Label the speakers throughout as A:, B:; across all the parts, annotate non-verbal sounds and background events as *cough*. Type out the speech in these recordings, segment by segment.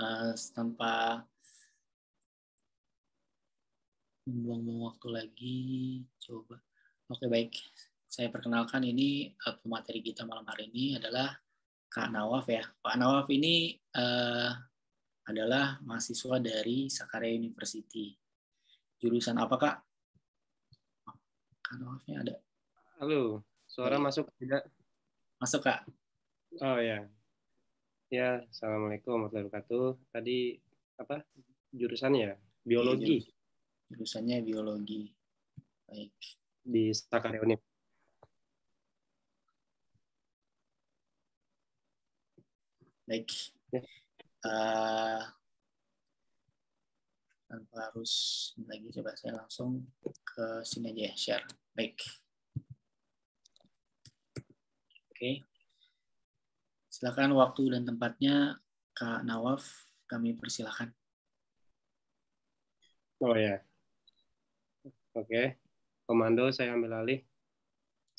A: uh, tanpa membuang-buang waktu lagi coba oke baik saya perkenalkan ini uh, pemateri kita malam hari ini adalah Kak Nawaf ya Pak Nawaf ini uh, adalah mahasiswa dari Sakarya University jurusan apa Kak
B: Kak Nawafnya ada halo suara masuk tidak masuk Kak oh ya Ya, assalamualaikum warahmatullahi wabarakatuh. Tadi apa jurusannya? Biologi. Iya,
A: jurusannya biologi. Baik.
B: Di Sakarya Unip.
A: Baik. Ya. Uh, tanpa harus lagi coba saya langsung ke sini aja ya, share. Baik. Oke. Okay. Silakan waktu dan tempatnya Kak Nawaf kami persilahkan.
B: Oh ya. Oke. Okay. Komando saya ambil alih.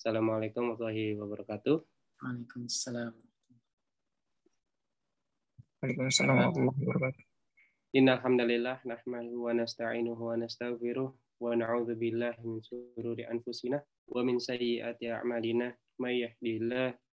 B: Assalamualaikum warahmatullahi wabarakatuh. Waalaikumsalam.
A: Waalaikumsalam warahmatullahi wabarakatuh.
B: Innal hamdalillah wa nasta'inuhu wa nastaghfiruh wa na'udzu billahi min sururi anfusina wa min sayyiati a'malina may yahdihillahu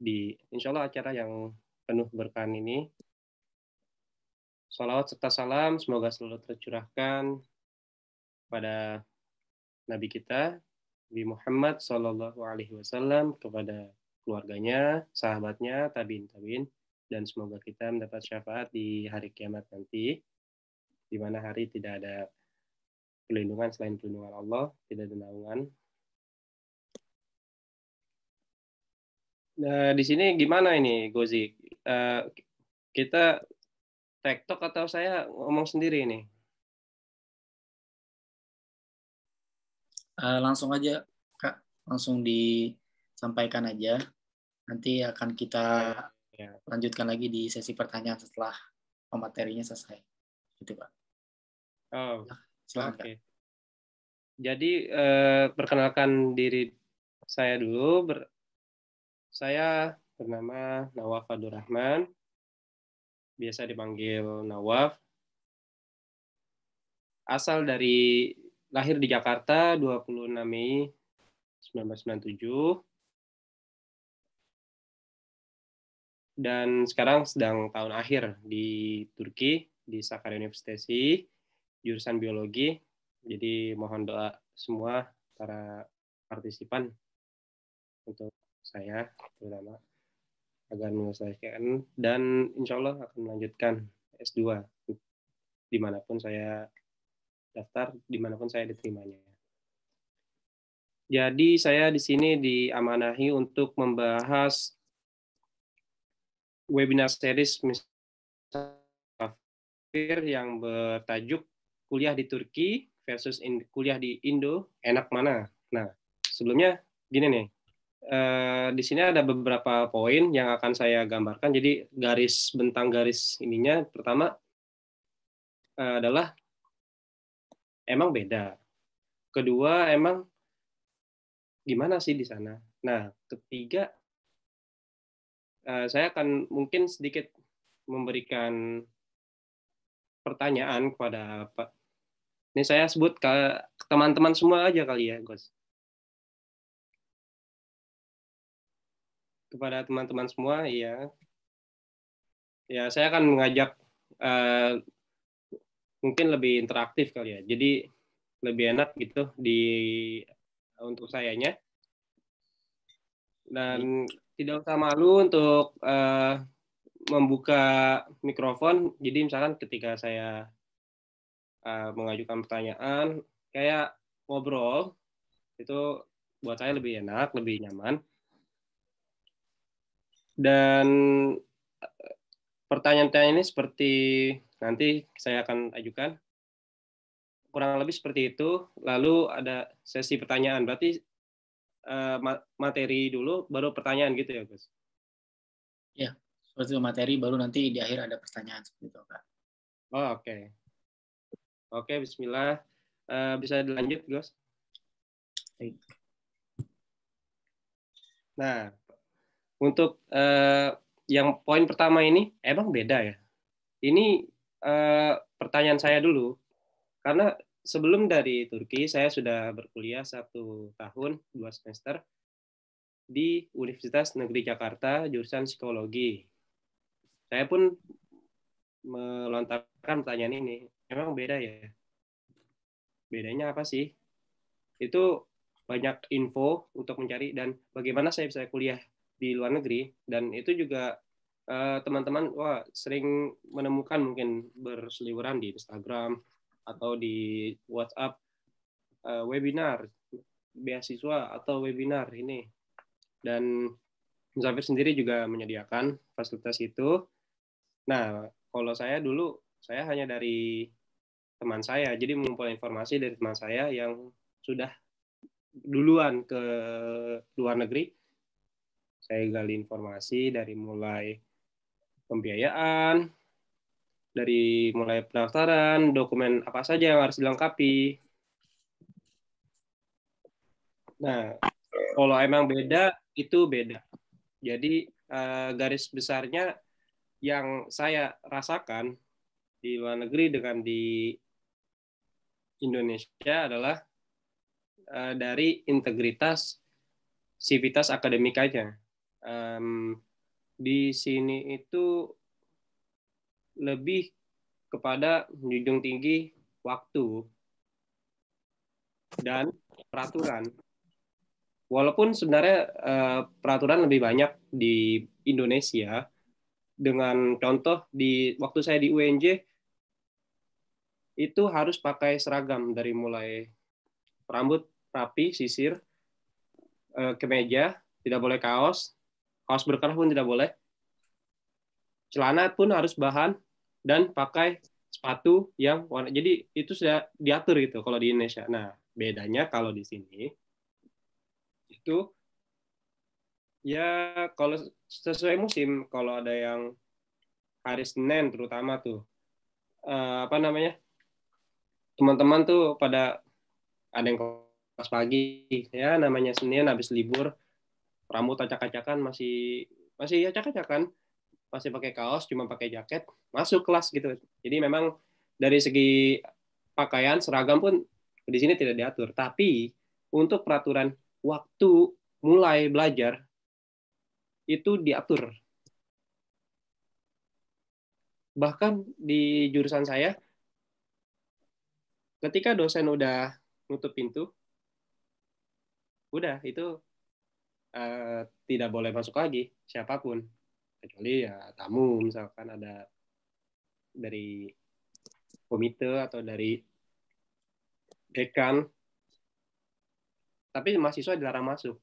B: di insya Allah acara yang penuh berkah ini. Salawat serta salam semoga selalu tercurahkan pada Nabi kita, Nabi Muhammad Sallallahu Alaihi Wasallam kepada keluarganya, sahabatnya, tabiin tabiin, dan semoga kita mendapat syafaat di hari kiamat nanti, di mana hari tidak ada perlindungan selain perlindungan Allah, tidak ada naungan nah di sini gimana ini Gozi? Uh, kita tektok atau saya ngomong sendiri ini?
A: Uh, langsung aja kak, langsung disampaikan aja. Nanti akan kita ya. lanjutkan lagi di sesi pertanyaan setelah materinya selesai,
B: gitu pak. Oh, ya, silakan. Okay. Jadi uh, perkenalkan diri saya dulu. Ber saya bernama Nawaf Abdul biasa dipanggil Nawaf. Asal dari lahir di Jakarta 26 Mei 1997. Dan sekarang sedang tahun akhir di Turki, di Sakarya Universitasi jurusan biologi. Jadi mohon doa semua para partisipan untuk saya terutama agar menyelesaikan dan insya Allah akan melanjutkan S2 dimanapun saya daftar, dimanapun saya diterimanya. Jadi saya di sini diamanahi untuk membahas webinar series Musafir yang bertajuk kuliah di Turki versus in, kuliah di Indo enak mana. Nah, sebelumnya gini nih, Eh, di sini ada beberapa poin yang akan saya gambarkan. Jadi garis bentang garis ininya pertama eh, adalah emang beda. Kedua emang gimana sih di sana. Nah ketiga eh, saya akan mungkin sedikit memberikan pertanyaan kepada Pak. Ini saya sebut ke teman-teman semua aja kali ya, Gus. kepada teman-teman semua ya ya saya akan mengajak uh, mungkin lebih interaktif kali ya jadi lebih enak gitu di untuk sayanya dan tidak usah malu untuk uh, membuka mikrofon jadi misalkan ketika saya uh, mengajukan pertanyaan kayak ngobrol itu buat saya lebih enak lebih nyaman dan eh, pertanyaan-pertanyaan ini seperti nanti saya akan ajukan. Kurang lebih seperti itu. Lalu ada sesi pertanyaan. Berarti eh, materi dulu, baru pertanyaan gitu ya, Gus? Ya, seperti materi,
A: baru nanti di akhir ada pertanyaan seperti itu, Kak.
B: Oh, oke. Okay. Oke, okay, bismillah. Eh, bisa dilanjut, Gus? Baik. Nah, untuk uh, yang poin pertama ini, emang beda ya? Ini uh, pertanyaan saya dulu, karena sebelum dari Turki saya sudah berkuliah satu tahun dua semester di Universitas Negeri Jakarta jurusan psikologi. Saya pun melontarkan pertanyaan ini, emang beda ya? Bedanya apa sih? Itu banyak info untuk mencari dan bagaimana saya bisa kuliah di luar negeri dan itu juga eh, teman-teman uh, wah sering menemukan mungkin berseliweran di Instagram atau di WhatsApp uh, webinar beasiswa atau webinar ini dan Zafir sendiri juga menyediakan fasilitas itu. Nah, kalau saya dulu saya hanya dari teman saya, jadi mengumpulkan informasi dari teman saya yang sudah duluan ke luar negeri saya gali informasi dari mulai pembiayaan, dari mulai pendaftaran, dokumen apa saja yang harus dilengkapi. Nah, kalau emang beda, itu beda. Jadi eh, garis besarnya yang saya rasakan di luar negeri dengan di Indonesia adalah eh, dari integritas sivitas akademikanya um, di sini itu lebih kepada menjunjung tinggi waktu dan peraturan. Walaupun sebenarnya uh, peraturan lebih banyak di Indonesia, dengan contoh di waktu saya di UNJ itu harus pakai seragam dari mulai rambut rapi, sisir, eh, kemeja, tidak boleh kaos, kaos berkerah pun tidak boleh, celana pun harus bahan dan pakai sepatu yang warna. Jadi itu sudah diatur gitu kalau di Indonesia. Nah bedanya kalau di sini itu ya kalau sesuai musim kalau ada yang hari Senin terutama tuh uh, apa namanya teman-teman tuh pada ada yang kelas pagi ya namanya Senin habis libur rambut acak-acakan masih masih acak-acakan masih pakai kaos cuma pakai jaket masuk kelas gitu jadi memang dari segi pakaian seragam pun di sini tidak diatur tapi untuk peraturan waktu mulai belajar itu diatur bahkan di jurusan saya ketika dosen udah nutup pintu udah itu uh, tidak boleh masuk lagi siapapun kecuali ya tamu misalkan ada dari komite atau dari dekan tapi mahasiswa dilarang masuk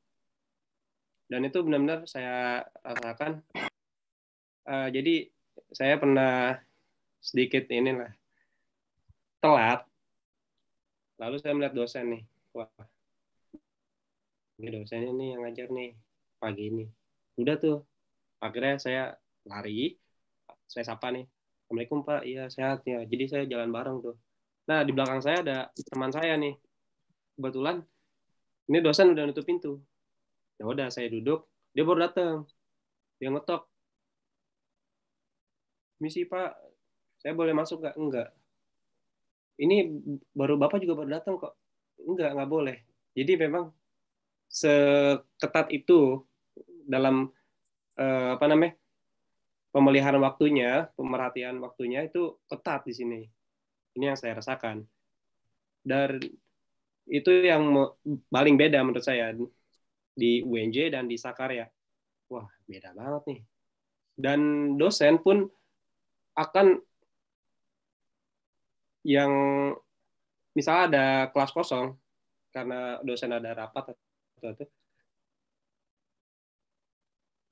B: dan itu benar-benar saya rasakan uh, jadi saya pernah sedikit inilah telat lalu saya melihat dosen nih wah ini dosennya nih yang ngajar nih pagi ini udah tuh akhirnya saya lari saya sapa nih assalamualaikum pak iya sehat ya jadi saya jalan bareng tuh nah di belakang saya ada teman saya nih kebetulan ini dosen udah nutup pintu ya udah saya duduk dia baru datang dia ngetok misi pak saya boleh masuk nggak enggak ini baru bapak juga baru datang kok enggak nggak boleh jadi memang seketat itu dalam eh, apa namanya pemeliharaan waktunya, pemerhatian waktunya itu ketat di sini. Ini yang saya rasakan. Dan itu yang paling beda menurut saya di UNJ dan di Sakarya. Wah, beda banget nih. Dan dosen pun akan yang misalnya ada kelas kosong karena dosen ada rapat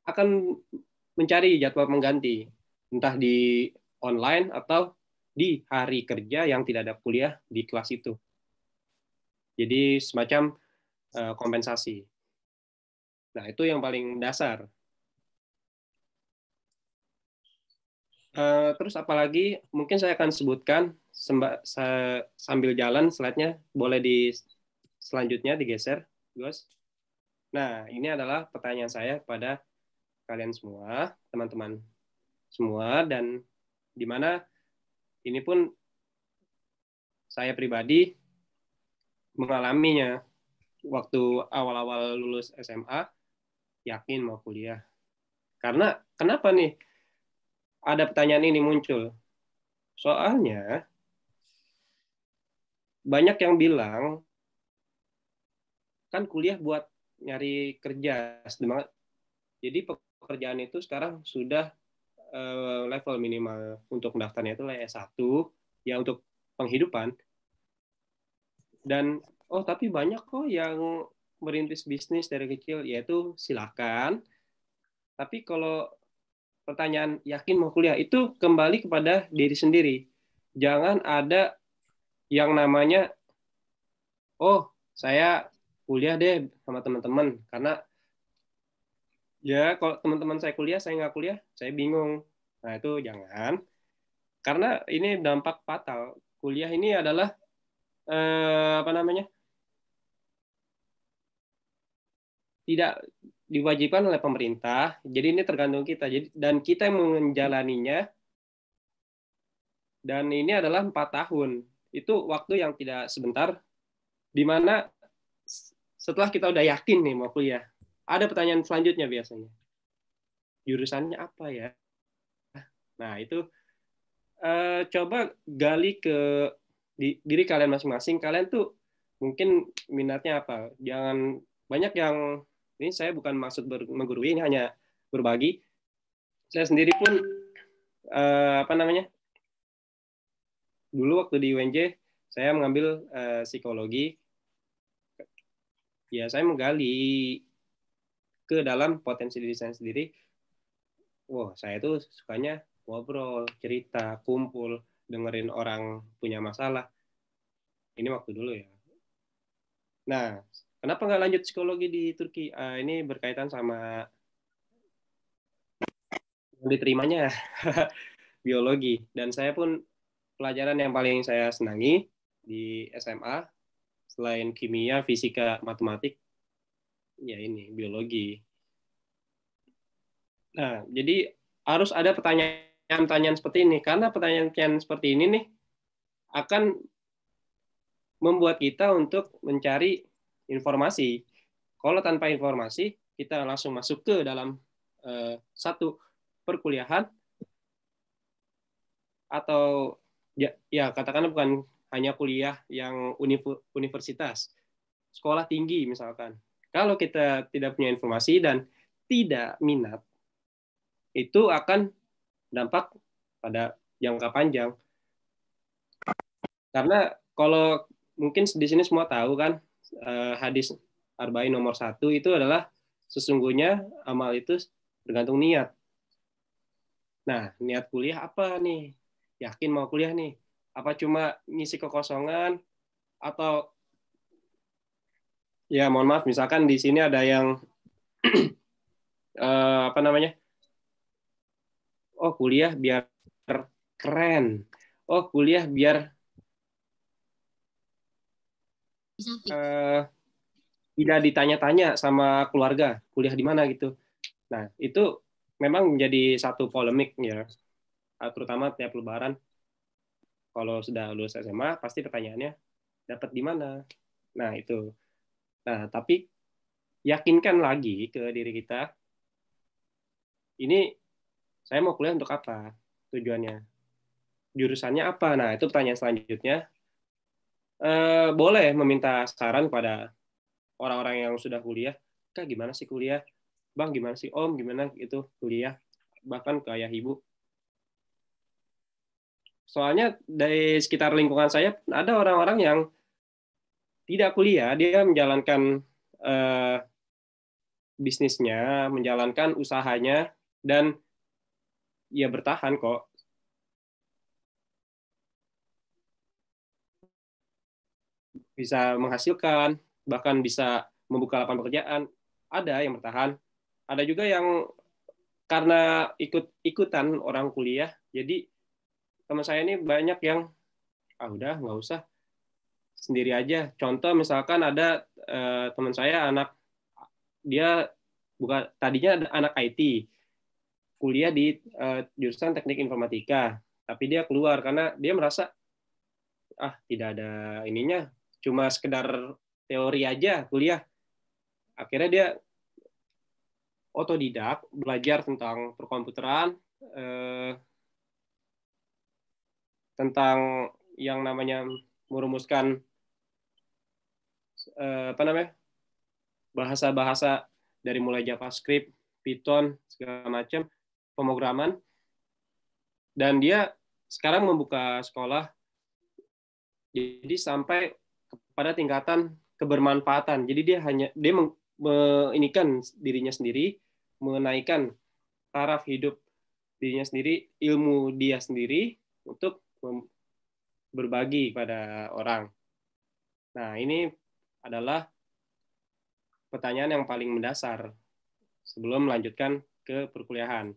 B: akan mencari jadwal pengganti entah di online atau di hari kerja yang tidak ada kuliah di kelas itu. Jadi semacam eh, kompensasi. Nah, itu yang paling dasar. Eh, terus apalagi mungkin saya akan sebutkan sambil jalan slide-nya boleh di selanjutnya digeser, Gus. Nah, ini adalah pertanyaan saya kepada kalian semua, teman-teman semua, dan di mana ini pun saya pribadi mengalaminya waktu awal-awal lulus SMA, yakin mau kuliah. Karena kenapa nih ada pertanyaan ini muncul? Soalnya banyak yang bilang kan kuliah buat nyari kerja jadi pekerjaan itu sekarang sudah uh, level minimal untuk pendaftarnya itu S1 ya untuk penghidupan dan oh tapi banyak kok yang merintis bisnis dari kecil yaitu silakan tapi kalau pertanyaan yakin mau kuliah itu kembali kepada diri sendiri jangan ada yang namanya oh saya kuliah deh sama teman-teman karena ya kalau teman-teman saya kuliah saya nggak kuliah saya bingung nah itu jangan karena ini dampak fatal kuliah ini adalah eh, apa namanya tidak diwajibkan oleh pemerintah jadi ini tergantung kita jadi dan kita yang menjalaninya dan ini adalah empat tahun itu waktu yang tidak sebentar di mana setelah kita udah yakin nih mau kuliah, ada pertanyaan selanjutnya biasanya. Jurusannya apa ya? Nah, itu uh, coba gali ke di, diri kalian masing-masing. Kalian tuh mungkin minatnya apa? Jangan banyak yang ini saya bukan maksud ber, menggurui, ini hanya berbagi. Saya sendiri pun uh, apa namanya? Dulu waktu di UNJ saya mengambil uh, psikologi ya saya menggali ke dalam potensi diri saya sendiri wah saya itu sukanya ngobrol cerita kumpul dengerin orang punya masalah ini waktu dulu ya nah kenapa nggak lanjut psikologi di Turki uh, ini berkaitan sama diterimanya *laughs* biologi dan saya pun pelajaran yang paling saya senangi di SMA selain kimia, fisika, matematik, ya ini biologi. Nah, jadi harus ada pertanyaan-pertanyaan seperti ini karena pertanyaan-pertanyaan seperti ini nih akan membuat kita untuk mencari informasi. Kalau tanpa informasi, kita langsung masuk ke dalam eh, satu perkuliahan atau ya, ya katakanlah bukan hanya kuliah yang universitas, sekolah tinggi misalkan. Kalau kita tidak punya informasi dan tidak minat, itu akan dampak pada jangka panjang. Karena kalau mungkin di sini semua tahu kan eh, hadis arba'in nomor satu itu adalah sesungguhnya amal itu tergantung niat. Nah, niat kuliah apa nih? Yakin mau kuliah nih? apa cuma ngisi kekosongan atau ya mohon maaf misalkan di sini ada yang uh, *clears throat* apa namanya oh kuliah biar keren oh kuliah biar uh, tidak ditanya-tanya sama keluarga kuliah di mana gitu nah itu memang menjadi satu polemik ya terutama tiap lebaran kalau sudah lulus SMA pasti pertanyaannya dapat di mana nah itu nah tapi yakinkan lagi ke diri kita ini saya mau kuliah untuk apa tujuannya jurusannya apa nah itu pertanyaan selanjutnya e, boleh meminta saran pada orang-orang yang sudah kuliah kak gimana sih kuliah bang gimana sih om gimana itu kuliah bahkan ke ayah ibu Soalnya dari sekitar lingkungan saya ada orang-orang yang tidak kuliah, dia menjalankan uh, bisnisnya, menjalankan usahanya, dan ya bertahan kok. Bisa menghasilkan, bahkan bisa membuka lapangan pekerjaan. Ada yang bertahan, ada juga yang karena ikut ikutan orang kuliah, jadi teman saya ini banyak yang ah udah nggak usah sendiri aja. Contoh misalkan ada eh, teman saya anak dia bukan tadinya ada anak IT kuliah di eh, jurusan teknik informatika, tapi dia keluar karena dia merasa ah tidak ada ininya, cuma sekedar teori aja kuliah. Akhirnya dia otodidak belajar tentang perkomputeran eh, tentang yang namanya merumuskan eh, apa namanya bahasa-bahasa dari mulai JavaScript, Python segala macam pemrograman dan dia sekarang membuka sekolah jadi sampai kepada tingkatan kebermanfaatan jadi dia hanya dia menginikan dirinya sendiri menaikkan taraf hidup dirinya sendiri ilmu dia sendiri untuk berbagi pada orang. Nah, ini adalah pertanyaan yang paling mendasar sebelum melanjutkan ke perkuliahan.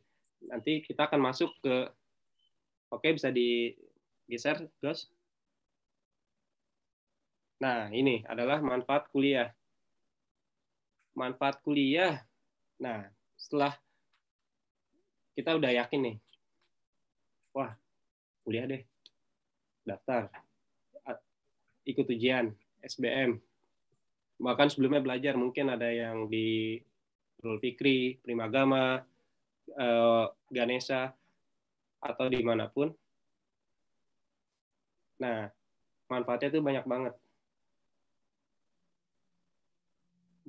B: Nanti kita akan masuk ke Oke, bisa digeser, Gus. Nah, ini adalah manfaat kuliah. Manfaat kuliah. Nah, setelah kita udah yakin nih. Wah, kuliah deh daftar ikut ujian SBM bahkan sebelumnya belajar mungkin ada yang di Rul Fikri, Primagama, eh, Ganesha atau dimanapun. Nah, manfaatnya itu banyak banget.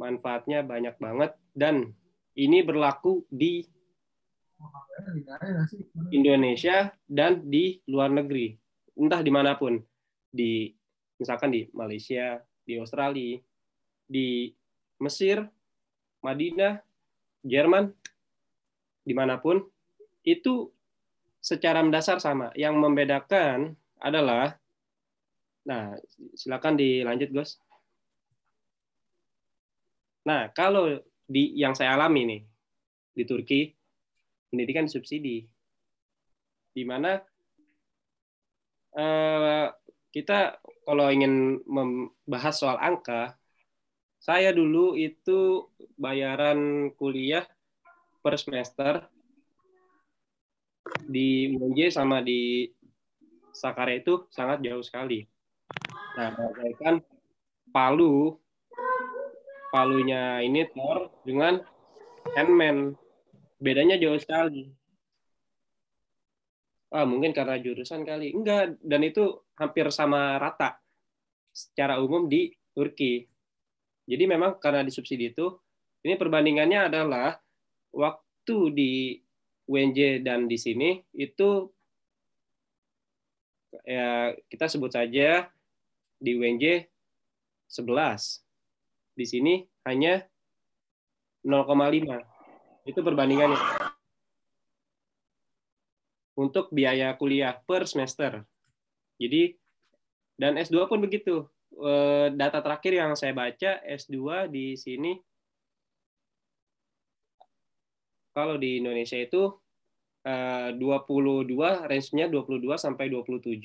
B: Manfaatnya banyak banget dan ini berlaku di Indonesia dan di luar negeri entah dimanapun di misalkan di Malaysia, di Australia, di Mesir, Madinah, Jerman, dimanapun itu secara mendasar sama. Yang membedakan adalah, nah silakan dilanjut Gus. Nah kalau di yang saya alami nih di Turki pendidikan subsidi, di mana Eh, kita kalau ingin membahas soal angka, saya dulu itu bayaran kuliah per semester di UNJ sama di Sakarya itu sangat jauh sekali. Nah, kan Palu, Palunya ini Tor dengan Handman. Bedanya jauh sekali ah, mungkin karena jurusan kali enggak dan itu hampir sama rata secara umum di Turki jadi memang karena disubsidi itu ini perbandingannya adalah waktu di UNJ dan di sini itu ya kita sebut saja di UNJ 11 di sini hanya 0,5 itu perbandingannya untuk biaya kuliah per semester. Jadi dan S2 pun begitu. Eh, data terakhir yang saya baca S2 di sini kalau di Indonesia itu 22 eh, range-nya 22 sampai 27.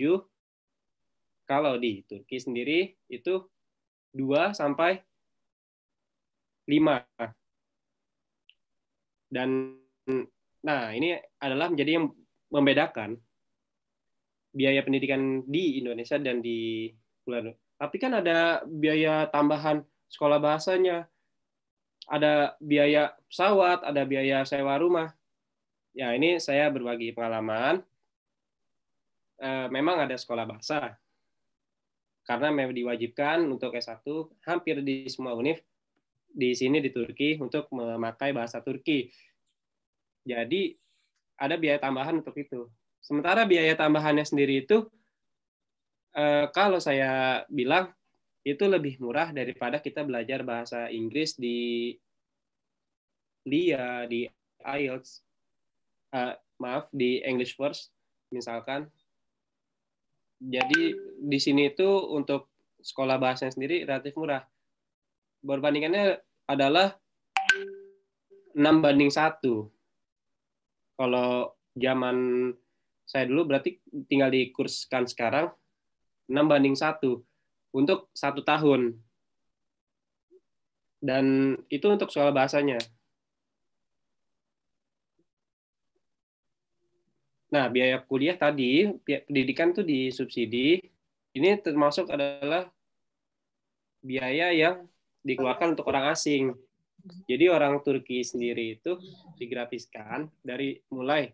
B: Kalau di Turki sendiri itu 2 sampai 5. Dan nah, ini adalah menjadi yang membedakan biaya pendidikan di Indonesia dan di Belanda. Tapi kan ada biaya tambahan sekolah bahasanya, ada biaya pesawat, ada biaya sewa rumah. Ya ini saya berbagi pengalaman. Eh, memang ada sekolah bahasa, karena memang diwajibkan untuk S1 hampir di semua univ di sini di Turki untuk memakai bahasa Turki. Jadi ada biaya tambahan untuk itu. Sementara biaya tambahannya sendiri itu eh, kalau saya bilang itu lebih murah daripada kita belajar bahasa Inggris di LIA, di IELTS, eh, maaf di English First misalkan. Jadi di sini itu untuk sekolah bahasanya sendiri relatif murah. Berbandingannya adalah 6 banding satu kalau zaman saya dulu berarti tinggal dikurskan sekarang 6 banding satu untuk satu tahun. Dan itu untuk soal bahasanya. Nah, biaya kuliah tadi, pendidikan itu disubsidi. Ini termasuk adalah biaya yang dikeluarkan untuk orang asing. Jadi orang Turki sendiri itu digrafiskan dari mulai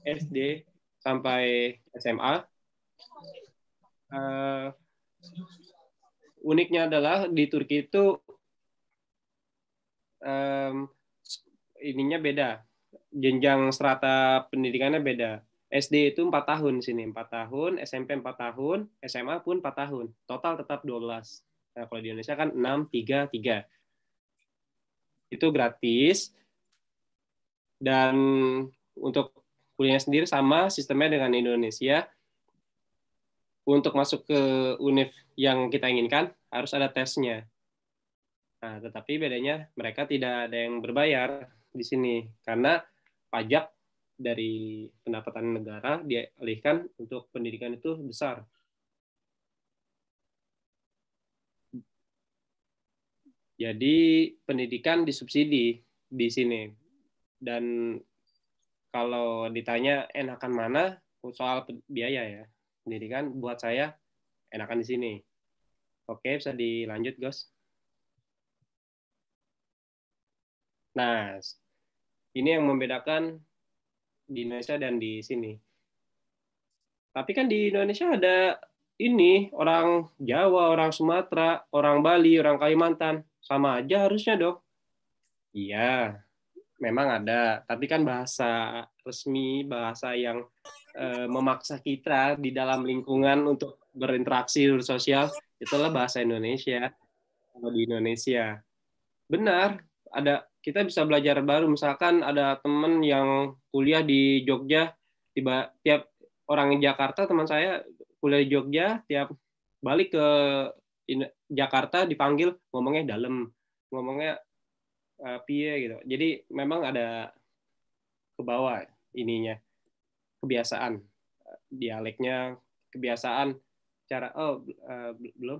B: SD sampai SMA. Uh, eh, uniknya adalah di Turki itu um, ininya beda, jenjang serata pendidikannya beda. SD itu empat tahun sini, empat tahun, SMP empat tahun, SMA pun empat tahun. Total tetap 12. Nah, kalau di Indonesia kan 6, 3, 3 itu gratis dan untuk kuliahnya sendiri sama sistemnya dengan Indonesia untuk masuk ke univ yang kita inginkan harus ada tesnya. Nah, tetapi bedanya mereka tidak ada yang berbayar di sini karena pajak dari pendapatan negara dialihkan untuk pendidikan itu besar. Jadi pendidikan disubsidi di sini. Dan kalau ditanya enakan mana soal biaya ya, pendidikan buat saya enakan di sini. Oke, bisa dilanjut, Gus. Nah, ini yang membedakan di Indonesia dan di sini. Tapi kan di Indonesia ada ini orang Jawa, orang Sumatera, orang Bali, orang Kalimantan. Sama aja harusnya dok. Iya, memang ada. Tapi kan bahasa resmi, bahasa yang e, memaksa kita di dalam lingkungan untuk berinteraksi sosial itulah bahasa Indonesia. Kalau di Indonesia, benar ada kita bisa belajar baru. Misalkan ada teman yang kuliah di Jogja, tiba tiap orang di Jakarta teman saya kuliah di Jogja, tiap balik ke in, Jakarta dipanggil ngomongnya dalam ngomongnya uh, e, pie gitu jadi memang ada ke bawah ininya kebiasaan e, dialeknya kebiasaan cara oh uh, belum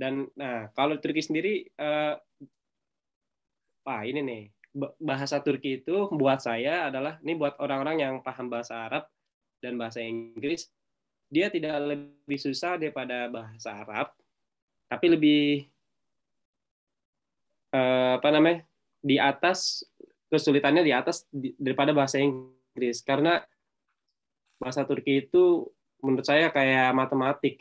B: dan nah kalau Turki sendiri uh, ini nih bahasa Turki itu buat saya adalah ini buat orang-orang yang paham bahasa Arab dan bahasa Inggris dia tidak lebih susah daripada bahasa Arab, tapi lebih eh, apa namanya di atas kesulitannya di atas daripada bahasa Inggris karena bahasa Turki itu menurut saya kayak matematik.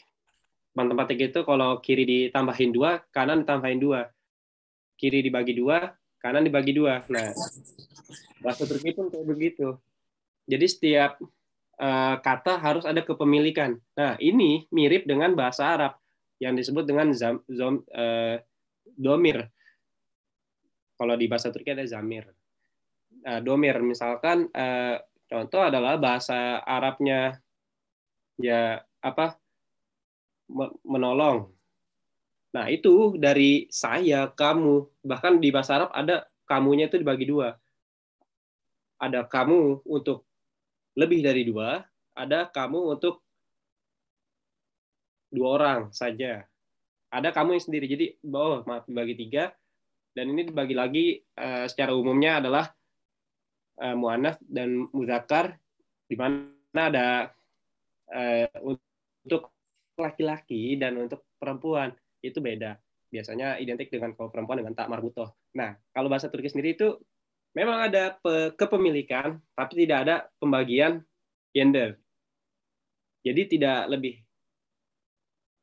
B: Matematik itu kalau kiri ditambahin dua, kanan ditambahin dua, kiri dibagi dua, kanan dibagi dua. Nah, bahasa Turki pun kayak begitu. Jadi setiap Eh, kata harus ada kepemilikan. Nah, ini mirip dengan bahasa Arab yang disebut dengan zam, zom, eh, domir. Kalau di bahasa Turki ada zamir. Nah, domir misalkan eh, contoh adalah bahasa Arabnya ya apa menolong. Nah, itu dari saya, kamu, bahkan di bahasa Arab ada kamunya itu dibagi dua. Ada kamu untuk lebih dari dua, ada kamu untuk dua orang saja. Ada kamu yang sendiri. Jadi, oh, maaf, dibagi tiga. Dan ini dibagi lagi uh, secara umumnya adalah uh, eh, mu'anaf dan muzakar di mana ada uh, untuk laki-laki dan untuk perempuan. Itu beda. Biasanya identik dengan kalau perempuan dengan tak marbutoh. Nah, kalau bahasa Turki sendiri itu memang ada kepemilikan, tapi tidak ada pembagian gender. Jadi tidak lebih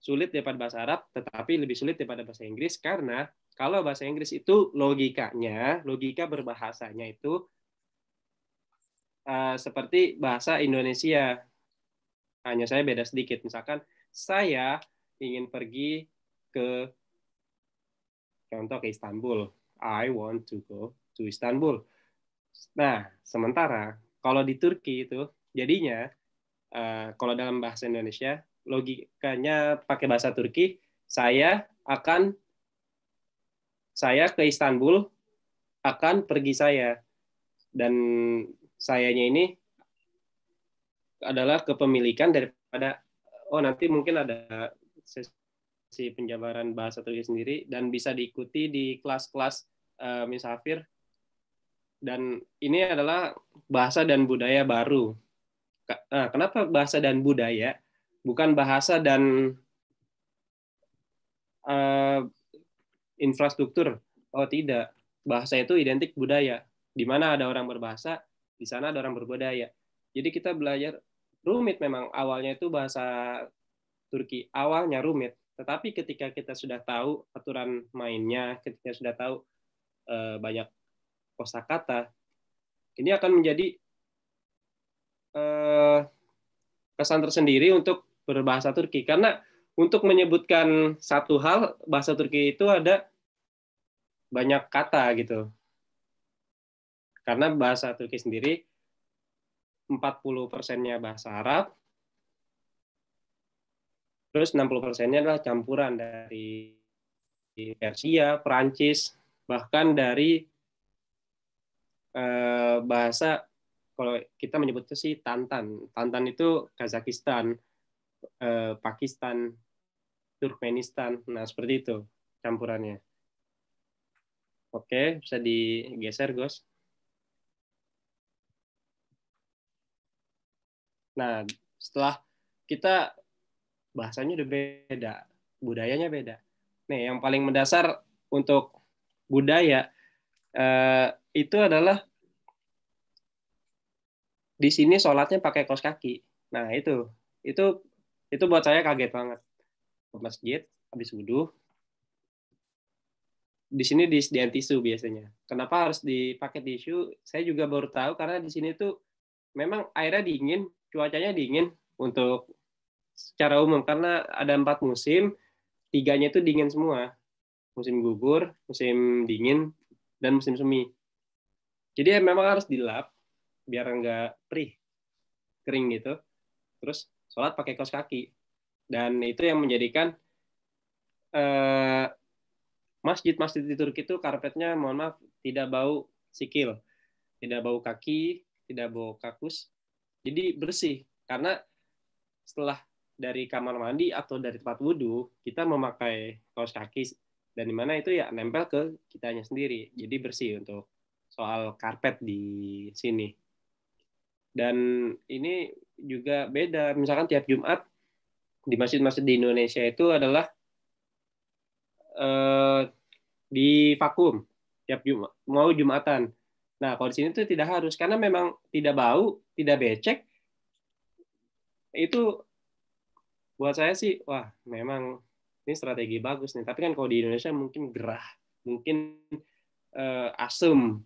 B: sulit daripada bahasa Arab, tetapi lebih sulit daripada bahasa Inggris karena kalau bahasa Inggris itu logikanya, logika berbahasanya itu uh, seperti bahasa Indonesia. Hanya saya beda sedikit. Misalkan saya ingin pergi ke contoh ke Istanbul. I want to go to Istanbul. Nah, sementara kalau di Turki itu jadinya uh, kalau dalam bahasa Indonesia logikanya pakai bahasa Turki, saya akan saya ke Istanbul akan pergi saya dan sayanya ini adalah kepemilikan daripada oh nanti mungkin ada sesi penjabaran bahasa Turki sendiri dan bisa diikuti di kelas-kelas uh, eh, Misafir dan ini adalah bahasa dan budaya baru. Nah, kenapa bahasa dan budaya bukan bahasa dan uh, infrastruktur? Oh tidak, bahasa itu identik budaya. Di mana ada orang berbahasa, di sana ada orang berbudaya. Jadi kita belajar rumit memang awalnya itu bahasa Turki, awalnya rumit. Tetapi ketika kita sudah tahu aturan mainnya, ketika sudah tahu eh, banyak kosakata ini akan menjadi eh, kesan tersendiri untuk berbahasa Turki karena untuk menyebutkan satu hal bahasa Turki itu ada banyak kata gitu karena bahasa Turki sendiri 40 persennya bahasa Arab terus 60 persennya adalah campuran dari Persia, Perancis bahkan dari Eh, bahasa kalau kita menyebutnya sih Tantan. Tantan itu Kazakhstan, eh, Pakistan, Turkmenistan. Nah, seperti itu campurannya. Oke, bisa digeser, Gus. Nah, setelah kita bahasanya udah beda, budayanya beda. Nih, yang paling mendasar untuk budaya eh, itu adalah di sini sholatnya pakai kos kaki. Nah itu itu itu buat saya kaget banget ke masjid habis wudhu di sini di di tisu biasanya. Kenapa harus dipakai tisu? Saya juga baru tahu karena di sini tuh memang airnya dingin, cuacanya dingin untuk secara umum karena ada empat musim, tiganya itu dingin semua. Musim gugur, musim dingin, dan musim semi. Jadi ya memang harus dilap biar enggak perih, kering gitu. Terus sholat pakai kaos kaki. Dan itu yang menjadikan masjid eh, masjid-masjid di Turki itu karpetnya, mohon maaf, tidak bau sikil, tidak bau kaki, tidak bau kakus. Jadi bersih. Karena setelah dari kamar mandi atau dari tempat wudhu, kita memakai kaos kaki. Dan dimana itu ya nempel ke kitanya sendiri. Jadi bersih untuk soal karpet di sini. Dan ini juga beda. Misalkan tiap Jumat di masjid-masjid di Indonesia itu adalah eh, di vakum tiap Jumat, mau Jumatan. Nah, kalau di sini itu tidak harus karena memang tidak bau, tidak becek. Itu buat saya sih, wah, memang ini strategi bagus nih. Tapi kan kalau di Indonesia mungkin gerah, mungkin uh, asem,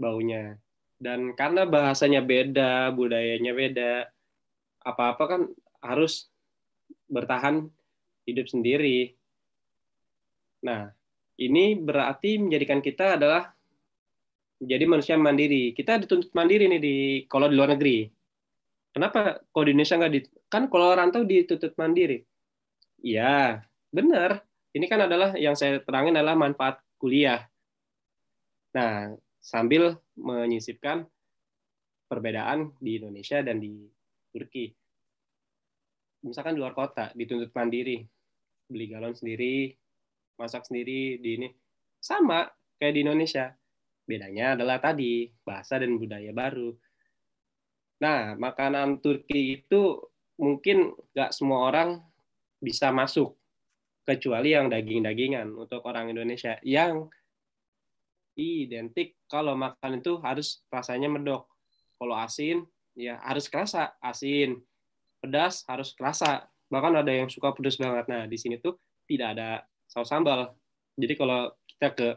B: baunya dan karena bahasanya beda budayanya beda apa-apa kan harus bertahan hidup sendiri nah ini berarti menjadikan kita adalah jadi manusia mandiri kita dituntut mandiri nih di kalau di luar negeri kenapa kalau di Indonesia nggak di, kan kalau rantau dituntut mandiri iya benar ini kan adalah yang saya terangin adalah manfaat kuliah nah sambil menyisipkan perbedaan di Indonesia dan di Turki. Misalkan di luar kota, dituntut mandiri, beli galon sendiri, masak sendiri di ini sama kayak di Indonesia. Bedanya adalah tadi bahasa dan budaya baru. Nah, makanan Turki itu mungkin nggak semua orang bisa masuk kecuali yang daging-dagingan untuk orang Indonesia yang identik kalau makan itu harus rasanya medok. Kalau asin ya harus kerasa asin. Pedas harus kerasa. Bahkan ada yang suka pedas banget. Nah, di sini tuh tidak ada saus sambal. Jadi kalau kita ke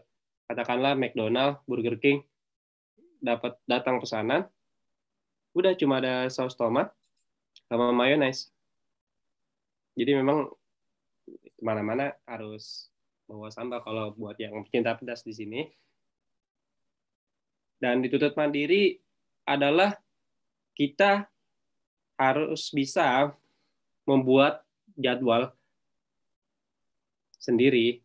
B: katakanlah McDonald, Burger King dapat datang pesanan, udah cuma ada saus tomat sama mayones. Jadi memang kemana-mana harus bawa sambal kalau buat yang pecinta pedas di sini dan dituntut mandiri adalah kita harus bisa membuat jadwal sendiri.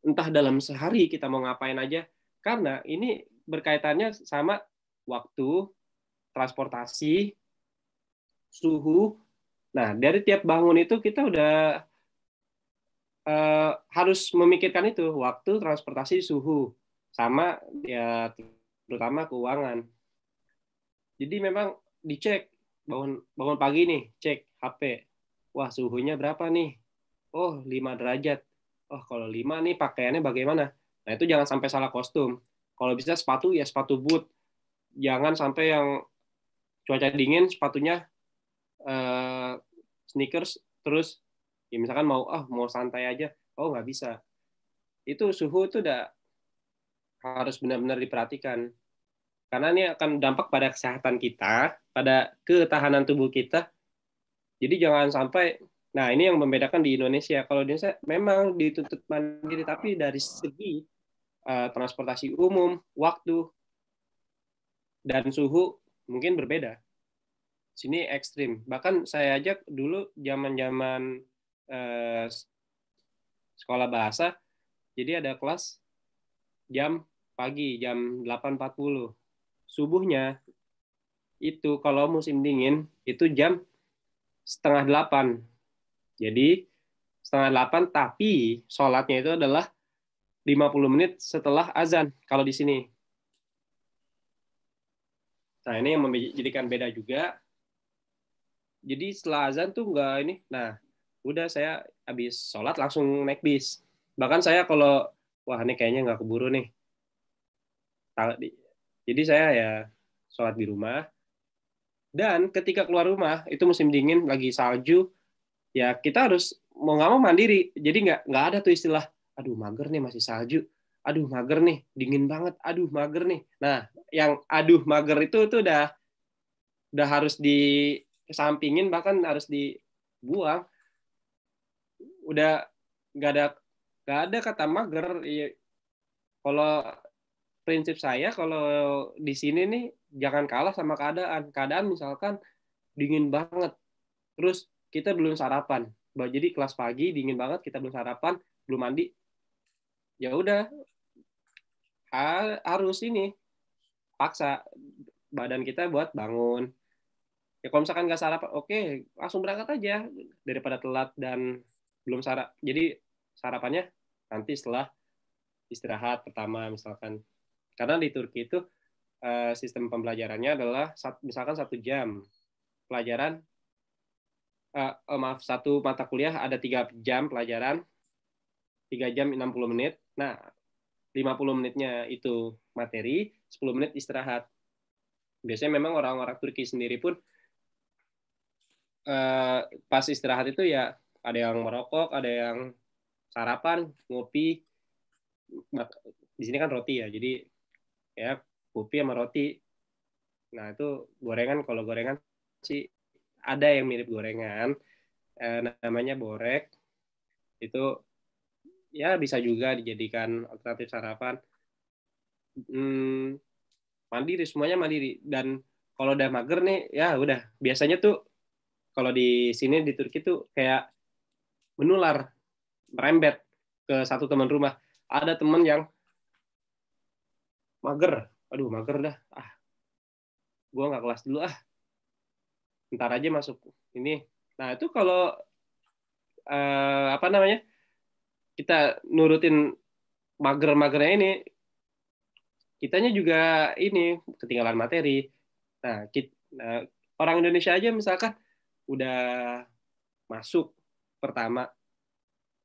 B: Entah dalam sehari kita mau ngapain aja, karena ini berkaitannya sama waktu, transportasi, suhu. Nah, dari tiap bangun itu kita udah uh, harus memikirkan itu waktu, transportasi, suhu, sama ya terutama keuangan. Jadi memang dicek bangun bangun pagi nih, cek HP. Wah, suhunya berapa nih? Oh, 5 derajat. Oh, kalau 5 nih pakaiannya bagaimana? Nah, itu jangan sampai salah kostum. Kalau bisa sepatu ya sepatu boot. Jangan sampai yang cuaca dingin sepatunya eh sneakers terus ya misalkan mau ah mau santai aja. Oh, nggak bisa. Itu suhu itu udah harus benar-benar diperhatikan karena ini akan dampak pada kesehatan kita, pada ketahanan tubuh kita. Jadi jangan sampai nah ini yang membedakan di Indonesia. Kalau di Indonesia memang dituntut mandiri tapi dari segi uh, transportasi umum, waktu dan suhu mungkin berbeda. Sini ekstrim. Bahkan saya ajak dulu zaman-zaman uh, sekolah bahasa, jadi ada kelas jam pagi, jam 8.40 subuhnya itu kalau musim dingin itu jam setengah delapan. Jadi setengah delapan, tapi sholatnya itu adalah 50 menit setelah azan kalau di sini. Nah ini yang menjadikan beda juga. Jadi setelah azan tuh enggak ini. Nah udah saya habis sholat langsung naik bis. Bahkan saya kalau wah ini kayaknya nggak keburu nih. Jadi saya ya sholat di rumah. Dan ketika keluar rumah itu musim dingin lagi salju, ya kita harus mau nggak mau mandiri. Jadi nggak nggak ada tuh istilah, aduh mager nih masih salju, aduh mager nih dingin banget, aduh mager nih. Nah yang aduh mager itu tuh udah udah harus disampingin bahkan harus dibuang. Udah nggak ada nggak ada kata mager. ya Kalau prinsip saya kalau di sini nih jangan kalah sama keadaan. Keadaan misalkan dingin banget, terus kita belum sarapan. Jadi kelas pagi dingin banget, kita belum sarapan, belum mandi. Ya udah harus ini paksa badan kita buat bangun. Ya kalau misalkan nggak sarapan, oke okay, langsung berangkat aja daripada telat dan belum sarap. Jadi sarapannya nanti setelah istirahat pertama misalkan karena di Turki itu eh, sistem pembelajarannya adalah misalkan satu jam pelajaran, eh, eh, maaf satu mata kuliah ada tiga jam pelajaran, tiga jam 60 menit. Nah, 50 menitnya itu materi, 10 menit istirahat. Biasanya memang orang-orang Turki sendiri pun pas istirahat itu ya ada yang merokok, ada yang sarapan, ngopi. Nah, di sini kan roti ya, jadi ya kopi sama roti nah itu gorengan kalau gorengan sih ada yang mirip gorengan eh, namanya borek itu ya bisa juga dijadikan alternatif sarapan hmm, mandiri semuanya mandiri dan kalau udah mager nih ya udah biasanya tuh kalau di sini di Turki tuh kayak menular merembet ke satu teman rumah ada teman yang mager aduh mager dah ah gue nggak kelas dulu ah ntar aja masuk ini nah itu kalau uh, apa namanya kita nurutin mager-magernya ini kitanya juga ini ketinggalan materi nah, kita, nah eh, orang Indonesia aja misalkan udah masuk pertama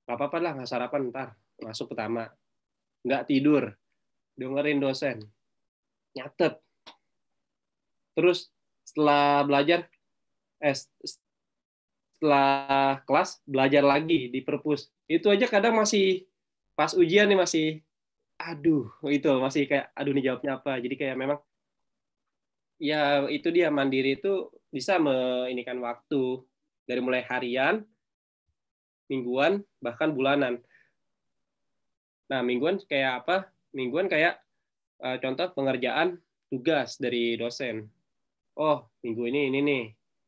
B: nggak apa-apa lah nggak sarapan ntar masuk pertama nggak tidur dengerin dosen, nyatet. Terus setelah belajar, eh, setelah kelas belajar lagi di perpus. Itu aja kadang masih pas ujian nih masih aduh itu masih kayak aduh nih jawabnya apa. Jadi kayak memang ya itu dia mandiri itu bisa menginikan waktu dari mulai harian, mingguan, bahkan bulanan. Nah, mingguan kayak apa? mingguan kayak uh, contoh pengerjaan tugas dari dosen. Oh, minggu ini ini nih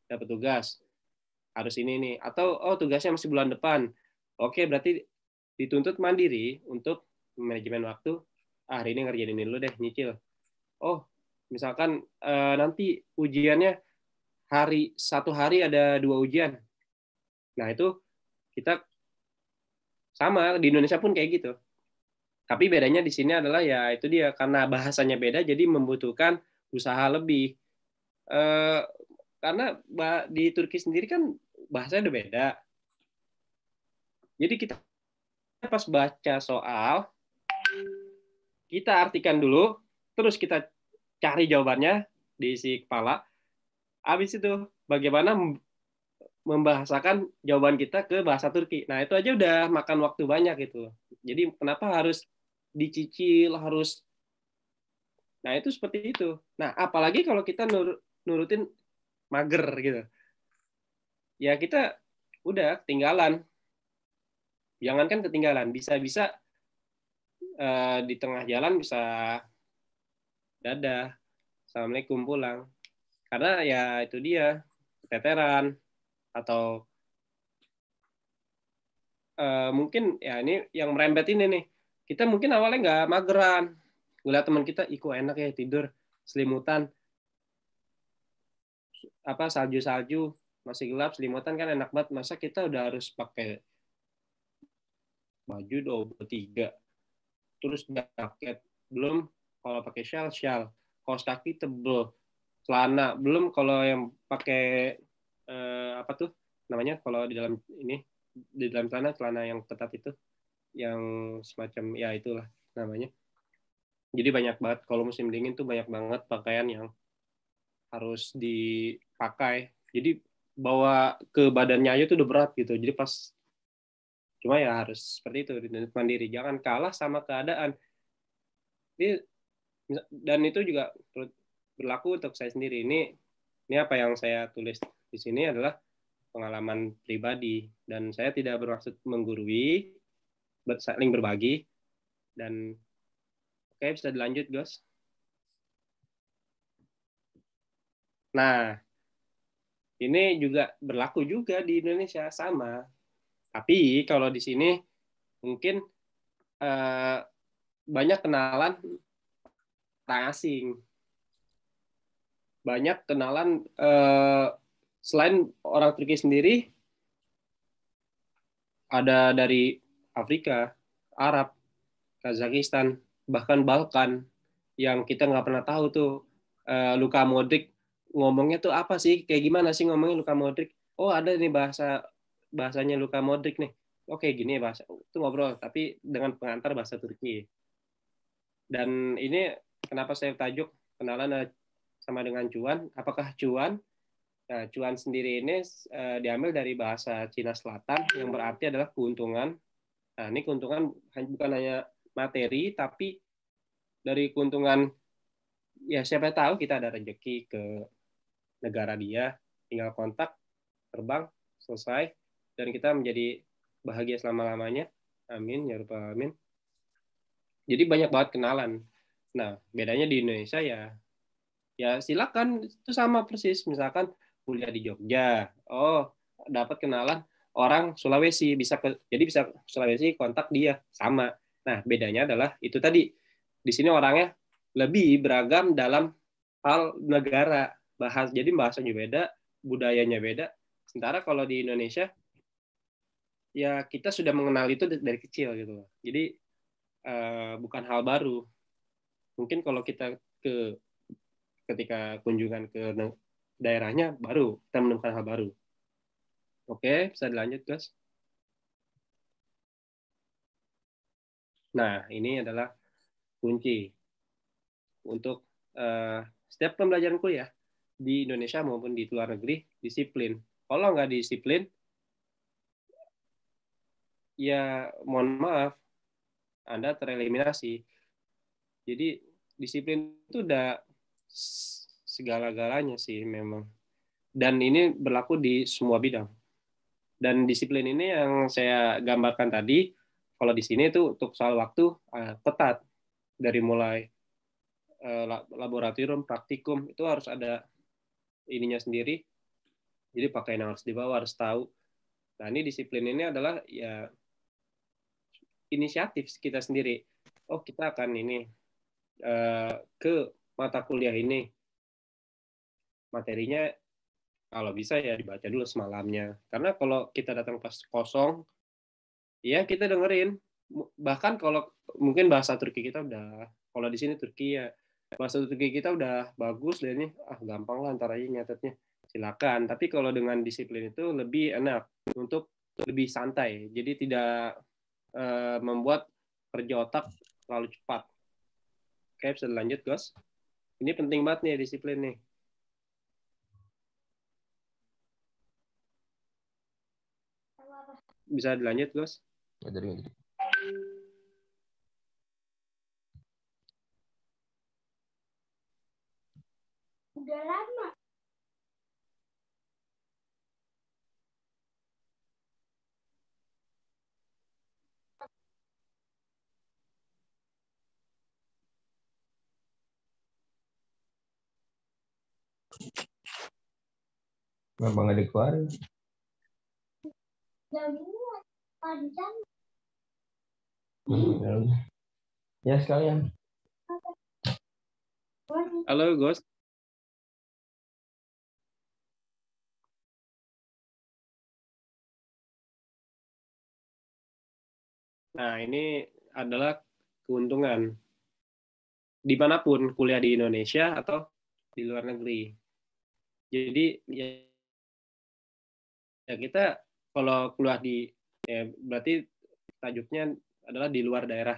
B: dapat tugas. Harus ini nih atau oh tugasnya masih bulan depan. Oke, berarti dituntut mandiri untuk manajemen waktu. Ah, hari ini ngerjain ini dulu deh, nyicil. Oh, misalkan uh, nanti ujiannya hari satu hari ada dua ujian. Nah, itu kita sama di Indonesia pun kayak gitu. Tapi bedanya di sini adalah ya itu dia karena bahasanya beda jadi membutuhkan usaha lebih. E, karena di Turki sendiri kan bahasanya udah beda. Jadi kita pas baca soal kita artikan dulu, terus kita cari jawabannya di isi kepala. Habis itu bagaimana membahasakan jawaban kita ke bahasa Turki. Nah, itu aja udah makan waktu banyak gitu. Jadi kenapa harus dicicil harus nah itu seperti itu nah apalagi kalau kita nur, nurutin mager gitu ya kita udah ketinggalan jangankan ketinggalan bisa-bisa uh, di tengah jalan bisa dadah assalamualaikum pulang karena ya itu dia keteteran atau uh, mungkin ya ini yang merembet ini nih kita mungkin awalnya nggak mageran ngeliat teman kita iku enak ya tidur selimutan apa salju-salju masih gelap selimutan kan enak banget masa kita udah harus pakai baju dua tiga terus jaket belum kalau pakai shell shell kaos kaki tebel celana belum kalau yang pakai eh, apa tuh namanya kalau di dalam ini di dalam celana celana yang ketat itu yang semacam ya itulah namanya jadi banyak banget kalau musim dingin tuh banyak banget pakaian yang harus dipakai jadi bawa ke badannya aja tuh udah berat gitu jadi pas cuma ya harus seperti itu mandiri jangan kalah sama keadaan jadi, dan itu juga berlaku untuk saya sendiri ini ini apa yang saya tulis di sini adalah pengalaman pribadi dan saya tidak bermaksud menggurui saling berbagi dan oke okay, bisa dilanjut Gus. Nah, ini juga berlaku juga di Indonesia sama. Tapi kalau di sini mungkin eh, banyak kenalan orang asing. Banyak kenalan eh, selain orang Turki sendiri ada dari Afrika, Arab, Kazakhstan, bahkan Balkan yang kita nggak pernah tahu tuh uh, Luka Modric ngomongnya tuh apa sih? Kayak gimana sih ngomongnya Luka Modric? Oh ada ini bahasa bahasanya Luka Modric nih. Oke oh, gini ya bahasa itu ngobrol tapi dengan pengantar bahasa Turki. Dan ini kenapa saya tajuk kenalan eh, sama dengan cuan? Apakah cuan? Nah, cuan sendiri ini uh, diambil dari bahasa Cina Selatan yang berarti adalah keuntungan Nah, ini keuntungan bukan hanya materi, tapi dari keuntungan ya siapa tahu kita ada rejeki ke negara dia, tinggal kontak, terbang, selesai, dan kita menjadi bahagia selama-lamanya. Amin, ya Rupa, Amin. Jadi banyak banget kenalan. Nah, bedanya di Indonesia ya, ya silakan itu sama persis. Misalkan kuliah di Jogja, oh dapat kenalan orang Sulawesi bisa ke, jadi bisa Sulawesi kontak dia sama. Nah, bedanya adalah itu tadi di sini orangnya lebih beragam dalam hal negara bahas jadi bahasanya beda budayanya beda sementara kalau di Indonesia ya kita sudah mengenal itu dari kecil gitu jadi uh, bukan hal baru mungkin kalau kita ke ketika kunjungan ke daerahnya baru kita menemukan hal baru Oke, bisa dilanjut, guys. Nah, ini adalah kunci untuk uh, setiap pembelajaran kuliah ya, di Indonesia maupun di luar negeri disiplin. Kalau nggak disiplin, ya mohon maaf, Anda tereliminasi. Jadi disiplin itu udah segala-galanya sih memang. Dan ini berlaku di semua bidang. Dan disiplin ini yang saya gambarkan tadi, kalau di sini itu untuk soal waktu eh, ketat dari mulai eh, laboratorium, praktikum itu harus ada ininya sendiri. Jadi pakai yang harus dibawa harus tahu. Nah ini disiplin ini adalah ya inisiatif kita sendiri. Oh kita akan ini eh, ke mata kuliah ini materinya kalau bisa ya dibaca dulu semalamnya. Karena kalau kita datang pas kosong, ya kita dengerin. Bahkan kalau mungkin bahasa Turki kita udah, kalau di sini Turki ya, bahasa Turki kita udah bagus dan ini ah gampang lah antara ini nyatetnya. Silakan. Tapi kalau dengan disiplin itu lebih enak untuk lebih santai. Jadi tidak uh, membuat kerja otak terlalu cepat. Oke, bisa lanjut, Gus. Ini penting banget nih disiplin nih. bisa dilanjut Gus ya, dari gitu. udah lama Kenapa nggak dikeluarin?
A: Gak panjang.
B: Hmm, ya, ya sekalian. Halo, Gus. Nah, ini adalah keuntungan. Dimanapun, kuliah di Indonesia atau di luar negeri. Jadi, ya, ya kita kalau kuliah di ya berarti tajuknya adalah di luar daerah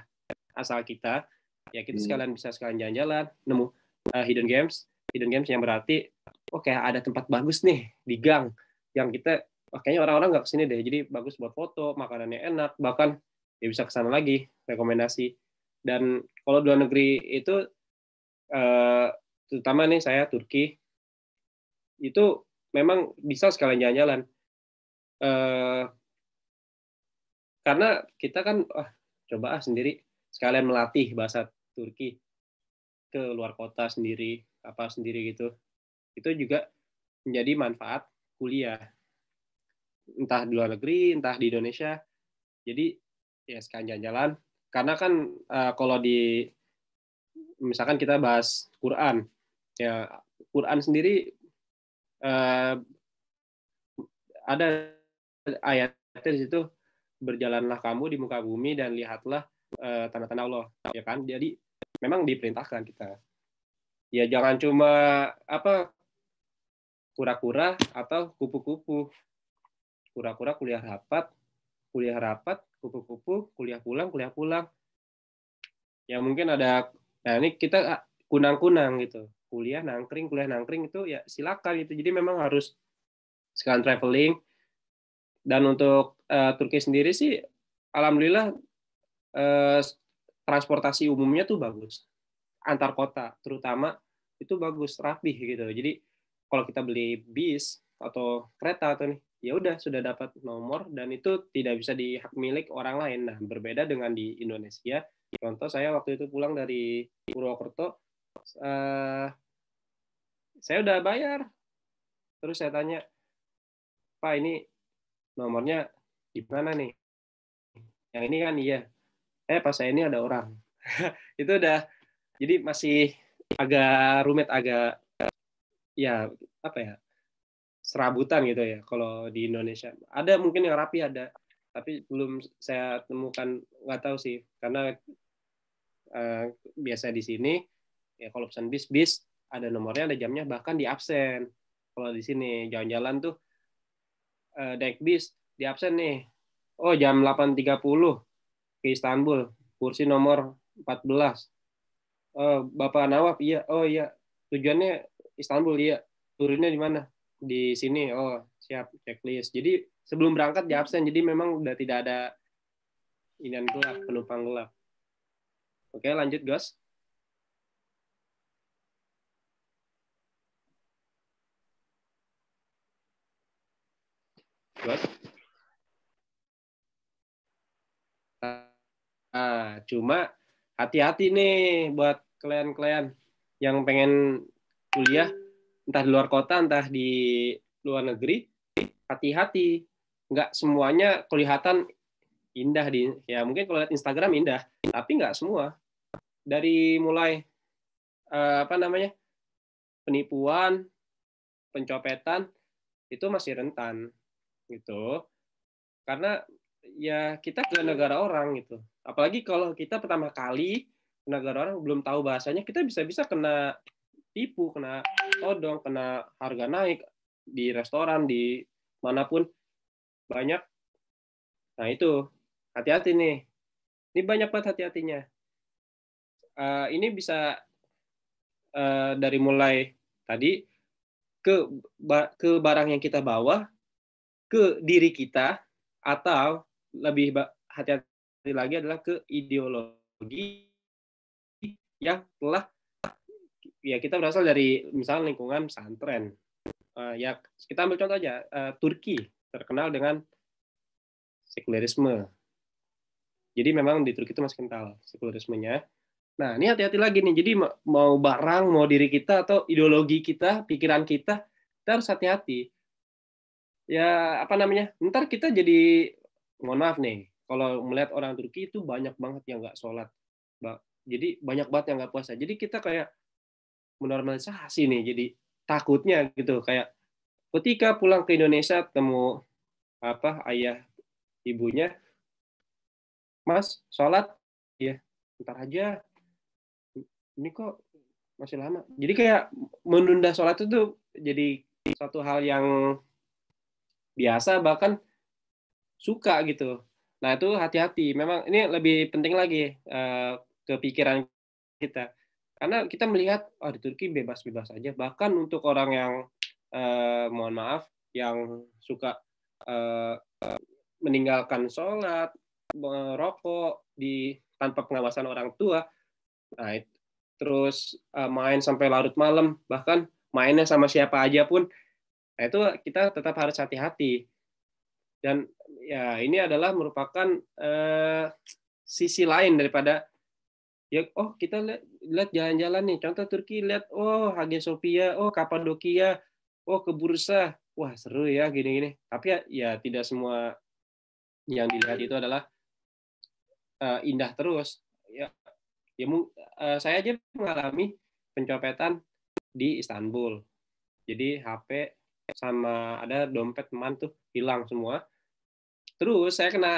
B: asal kita ya kita hmm. sekalian bisa sekalian jalan-jalan nemu uh, hidden games hidden games yang berarti oke okay, ada tempat bagus nih di gang yang kita oh, orang-orang nggak kesini deh jadi bagus buat foto makanannya enak bahkan ya bisa kesana lagi rekomendasi dan kalau dua negeri itu uh, terutama nih saya Turki itu memang bisa sekalian jalan-jalan uh, karena kita kan ah, coba ah sendiri sekalian melatih bahasa Turki ke luar kota sendiri apa sendiri gitu itu juga menjadi manfaat kuliah entah di luar negeri entah di Indonesia jadi ya sekalian jalan-jalan karena kan uh, kalau di misalkan kita bahas Quran ya Quran sendiri uh, ada ayat di situ berjalanlah kamu di muka bumi dan lihatlah eh, tanda-tanda uh, Allah ya kan jadi memang diperintahkan kita ya jangan cuma apa kura-kura atau kupu-kupu kura-kura kuliah rapat kuliah rapat kupu-kupu kuliah pulang kuliah pulang ya mungkin ada nah ini kita ah, kunang-kunang gitu kuliah nangkring kuliah nangkring itu ya silakan gitu jadi memang harus sekalian traveling dan untuk Eh, Turki sendiri sih alhamdulillah uh, transportasi umumnya tuh bagus antar kota terutama itu bagus rapih gitu jadi kalau kita beli bis atau kereta atau nih ya udah sudah dapat nomor dan itu tidak bisa di hak milik orang lain nah berbeda dengan di Indonesia contoh saya waktu itu pulang dari Purwokerto uh, saya udah bayar terus saya tanya pak ini nomornya di mana nih yang ini kan iya eh pas saya ini ada orang *laughs* itu udah jadi masih agak rumit agak ya apa ya serabutan gitu ya kalau di Indonesia ada mungkin yang rapi ada tapi belum saya temukan nggak tahu sih karena uh, biasa di sini ya kalau pesan bis bis ada nomornya ada jamnya bahkan di absen kalau di sini jalan-jalan tuh eh, naik bis di absen nih. Oh, jam 8.30 ke Istanbul, kursi nomor 14. Oh, eh, Bapak Nawab, iya. Oh, iya. Tujuannya Istanbul, iya. Turunnya di mana? Di sini. Oh, siap, checklist. Jadi sebelum berangkat di absen, jadi memang udah tidak ada inian gelap, penumpang gelap. Oke, lanjut, guys. Gus? Nah, cuma hati-hati nih buat kalian-kalian yang pengen kuliah entah di luar kota, entah di luar negeri, hati-hati. Nggak semuanya kelihatan indah di ya mungkin kalau lihat Instagram indah, tapi nggak semua. Dari mulai eh, apa namanya? penipuan, pencopetan itu masih rentan gitu. Karena ya kita ke negara orang gitu Apalagi kalau kita pertama kali negara orang belum tahu bahasanya, kita bisa-bisa kena tipu, kena todong, kena harga naik di restoran, di manapun banyak. Nah itu hati-hati nih. Ini banyak banget hati-hatinya. Uh, ini bisa uh, dari mulai tadi ke ke barang yang kita bawa, ke diri kita, atau lebih hati-hati lagi adalah ke ideologi yang telah ya kita berasal dari misal lingkungan pesantren. Uh, ya kita ambil contoh aja uh, Turki terkenal dengan sekulerisme. Jadi memang di Turki itu masih kental sekulerismenya. Nah, ini hati-hati lagi nih. Jadi mau barang, mau diri kita atau ideologi kita, pikiran kita, kita harus hati-hati. Ya, apa namanya? Ntar kita jadi mohon maaf nih, kalau melihat orang Turki itu banyak banget yang nggak sholat jadi banyak banget yang nggak puasa jadi kita kayak menormalisasi nih jadi takutnya gitu kayak ketika pulang ke Indonesia temu apa ayah ibunya mas sholat ya ntar aja ini kok masih lama jadi kayak menunda sholat itu tuh jadi satu hal yang biasa bahkan suka gitu Nah itu hati-hati. Memang ini lebih penting lagi uh, ke pikiran kita. Karena kita melihat, oh di Turki bebas-bebas aja. Bahkan untuk orang yang, uh, mohon maaf, yang suka uh, meninggalkan sholat, merokok di tanpa pengawasan orang tua, nah, terus uh, main sampai larut malam, bahkan mainnya sama siapa aja pun, nah, itu kita tetap harus hati-hati. Dan ya ini adalah merupakan uh, sisi lain daripada ya oh kita lihat lihat jalan-jalan nih contoh Turki lihat oh Hagia Sophia oh Kapadokia oh ke bursa wah seru ya gini-gini tapi ya, ya tidak semua yang dilihat itu adalah uh, indah terus ya ya uh, saya aja mengalami pencopetan di Istanbul jadi HP sama ada dompet teman tuh hilang semua Terus saya kena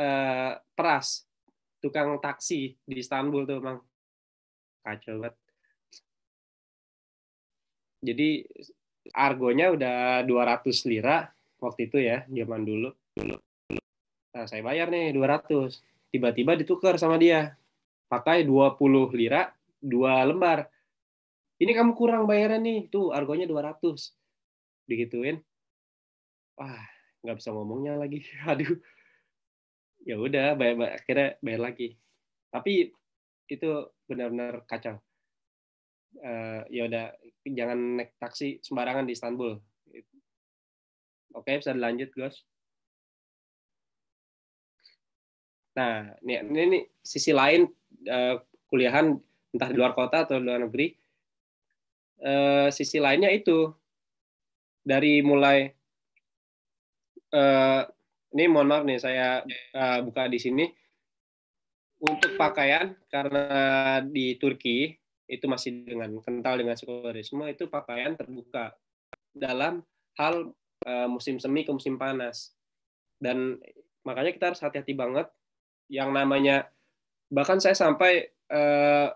B: uh, peras tukang taksi di Istanbul tuh, Mang. Kacau banget. Jadi argonya udah 200 lira waktu itu ya, zaman dulu. Nah, saya bayar nih 200. Tiba-tiba ditukar sama dia. Pakai 20 lira, dua lembar. Ini kamu kurang bayaran nih, tuh argonya 200. Digituin. Wah, nggak bisa ngomongnya lagi *laughs* aduh ya udah bayar, bayar akhirnya bayar lagi tapi itu benar-benar kacau uh, ya udah jangan naik taksi sembarangan di Istanbul oke okay, bisa dilanjut guys nah ini ini, ini sisi lain uh, kuliahan entah di luar kota atau di luar negeri uh, sisi lainnya itu dari mulai Eh, ini mohon maaf nih saya uh, buka di sini untuk pakaian karena di Turki itu masih dengan kental dengan sekularisme itu pakaian terbuka dalam hal uh, musim semi ke musim panas dan makanya kita harus hati-hati banget yang namanya bahkan saya sampai uh,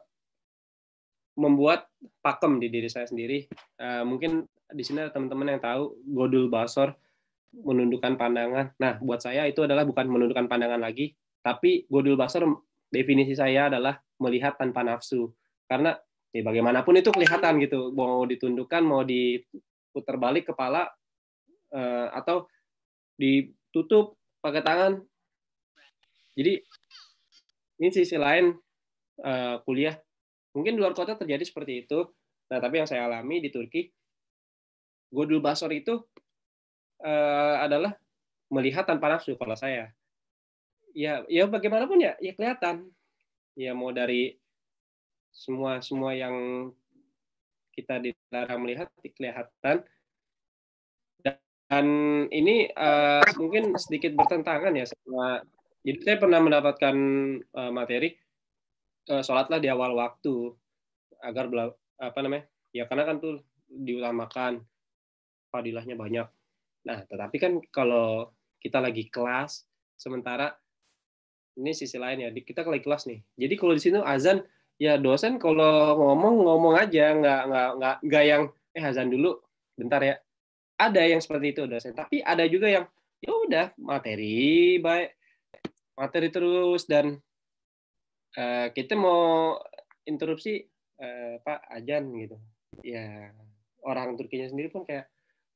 B: membuat pakem di diri saya sendiri uh, mungkin di sini ada teman-teman yang tahu godul basor menundukkan pandangan. Nah, buat saya itu adalah bukan menundukkan pandangan lagi, tapi Godul Basar definisi saya adalah melihat tanpa nafsu. Karena ya bagaimanapun itu kelihatan gitu, mau ditundukkan, mau diputar balik kepala, eh, atau ditutup pakai tangan. Jadi ini sisi lain eh, kuliah. Mungkin di luar kota terjadi seperti itu, nah tapi yang saya alami di Turki, Godul Basor itu uh, adalah melihat tanpa nafsu kalau saya. Ya, ya bagaimanapun ya, ya kelihatan. Ya mau dari semua semua yang kita dilarang melihat kelihatan dan ini uh, mungkin sedikit bertentangan ya sama jadi saya pernah mendapatkan uh, materi uh, sholatlah di awal waktu agar bela, apa namanya ya karena kan tuh diutamakan fadilahnya banyak Nah, tetapi kan kalau kita lagi kelas, sementara ini sisi lain ya, kita lagi kelas nih. Jadi kalau di sini azan, ya dosen kalau ngomong ngomong aja, nggak nggak nggak nggak yang eh azan dulu, bentar ya. Ada yang seperti itu dosen, tapi ada juga yang ya udah materi baik materi terus dan uh, kita mau interupsi uh, Pak Ajan gitu. Ya orang Turkinya sendiri pun kayak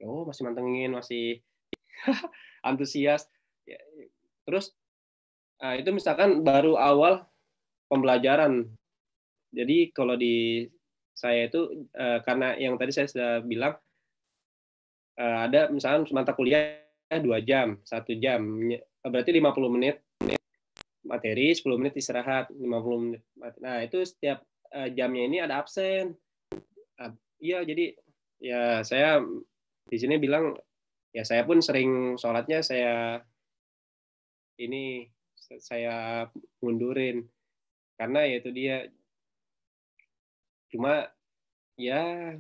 B: oh masih mantengin masih *laughs* antusias ya, terus nah, itu misalkan baru awal pembelajaran jadi kalau di saya itu uh, karena yang tadi saya sudah bilang uh, ada misalkan mata kuliah dua jam satu jam berarti 50 menit materi 10 menit istirahat 50 menit nah itu setiap uh, jamnya ini ada absen iya jadi ya saya di sini bilang ya saya pun sering sholatnya saya ini saya mundurin karena ya itu dia cuma ya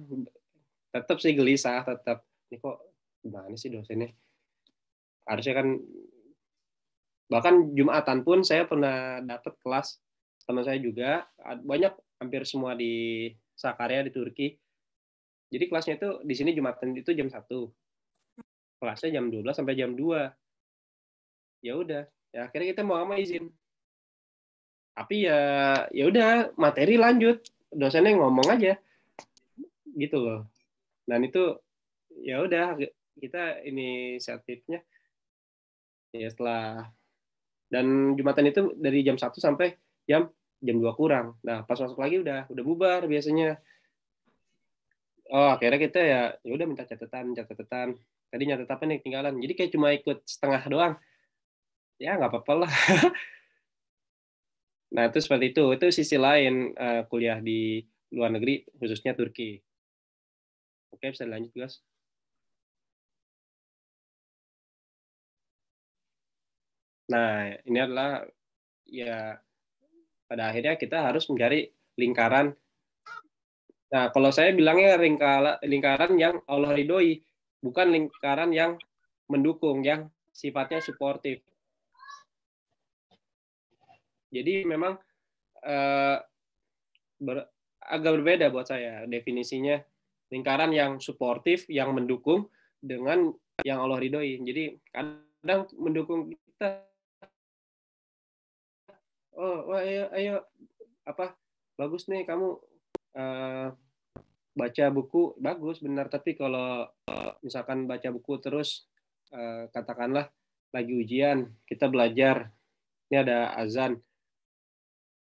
B: tetap sih gelisah tetap ini kok gimana sih dosennya harusnya kan bahkan jumatan pun saya pernah dapat kelas teman saya juga banyak hampir semua di Sakarya di Turki jadi kelasnya itu di sini Jumatan itu jam 1. Kelasnya jam 12 sampai jam 2. Ya udah, ya akhirnya kita mau sama izin. Tapi ya ya udah, materi lanjut. Dosennya ngomong aja. Gitu loh. Dan itu ya udah kita ini inisiatifnya ya setelah dan jumatan itu dari jam 1 sampai jam jam 2 kurang. Nah, pas masuk lagi udah udah bubar biasanya oh akhirnya kita ya ya udah minta catatan catatan tadi nyatet apa nih ketinggalan jadi kayak cuma ikut setengah doang ya nggak apa-apa lah *laughs* nah itu seperti itu itu sisi lain uh, kuliah di luar negeri khususnya Turki oke bisa lanjut, guys nah ini adalah ya pada akhirnya kita harus mencari lingkaran Nah, kalau saya bilangnya lingkaran, lingkaran yang Allah ridhoi, bukan lingkaran yang mendukung, yang sifatnya suportif. Jadi memang eh, ber, agak berbeda buat saya definisinya lingkaran yang suportif, yang mendukung dengan yang Allah ridhoi. Jadi kadang mendukung kita, oh wah, oh, ayo, ayo apa bagus nih kamu Eh, baca buku bagus benar tapi kalau eh, misalkan baca buku terus eh, katakanlah lagi ujian kita belajar ini ada azan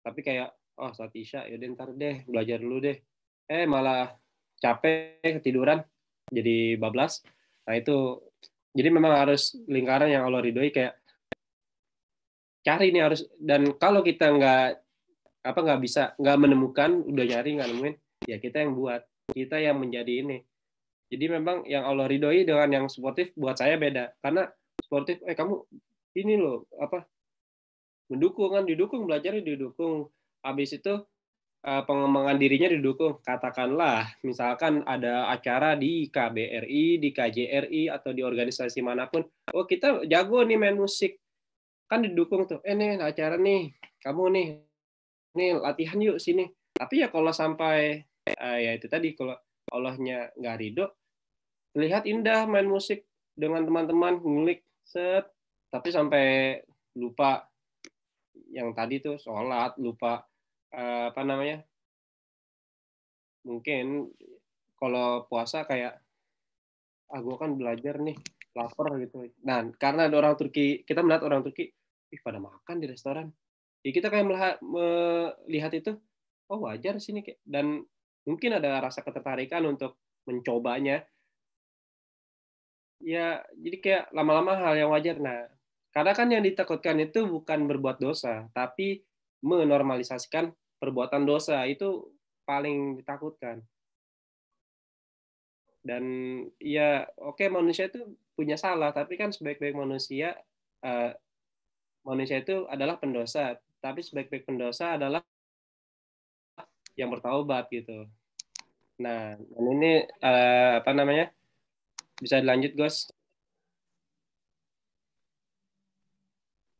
B: tapi kayak oh saat isya yaudah ntar deh belajar dulu deh eh malah capek ketiduran jadi bablas nah itu jadi memang harus lingkaran yang Allah ridhoi kayak cari ini harus dan kalau kita nggak apa nggak bisa nggak menemukan udah nyari nggak nemuin ya kita yang buat kita yang menjadi ini jadi memang yang Allah ridhoi dengan yang sportif buat saya beda karena sportif eh kamu ini loh apa mendukung kan didukung belajar didukung habis itu eh, pengembangan dirinya didukung katakanlah misalkan ada acara di KBRI di KJRI atau di organisasi manapun oh kita jago nih main musik kan didukung tuh eh nih acara nih kamu nih nih latihan yuk sini tapi ya kalau sampai uh, ya itu tadi kalau Allahnya nggak ridho lihat indah main musik dengan teman-teman ngulik set tapi sampai lupa yang tadi tuh sholat lupa uh, apa namanya mungkin kalau puasa kayak ah gue kan belajar nih lapar gitu Dan nah, karena ada orang Turki kita melihat orang Turki ih pada makan di restoran ya kita kayak melihat, melihat itu oh wajar sini dan mungkin ada rasa ketertarikan untuk mencobanya ya jadi kayak lama-lama hal yang wajar nah karena kan yang ditakutkan itu bukan berbuat dosa tapi menormalisasikan perbuatan dosa itu paling ditakutkan dan ya oke okay, manusia itu punya salah tapi kan sebaik-baik manusia uh, manusia itu adalah pendosa tapi sebaik-baik pendosa adalah yang bertaubat gitu. Nah, dan ini uh, apa namanya? Bisa dilanjut, Gus.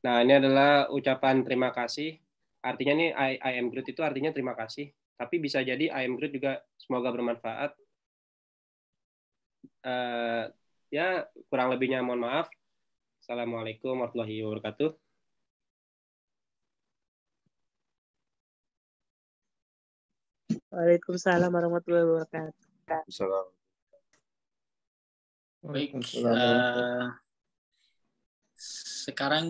B: Nah, ini adalah ucapan terima kasih. Artinya ini I, I am great itu artinya terima kasih. Tapi bisa jadi I am great juga semoga bermanfaat. Uh, ya, kurang lebihnya mohon maaf. Assalamualaikum warahmatullahi wabarakatuh. Waalaikumsalam
A: warahmatullahi wabarakatuh. Waalaikumsalam. Baik. Uh, sekarang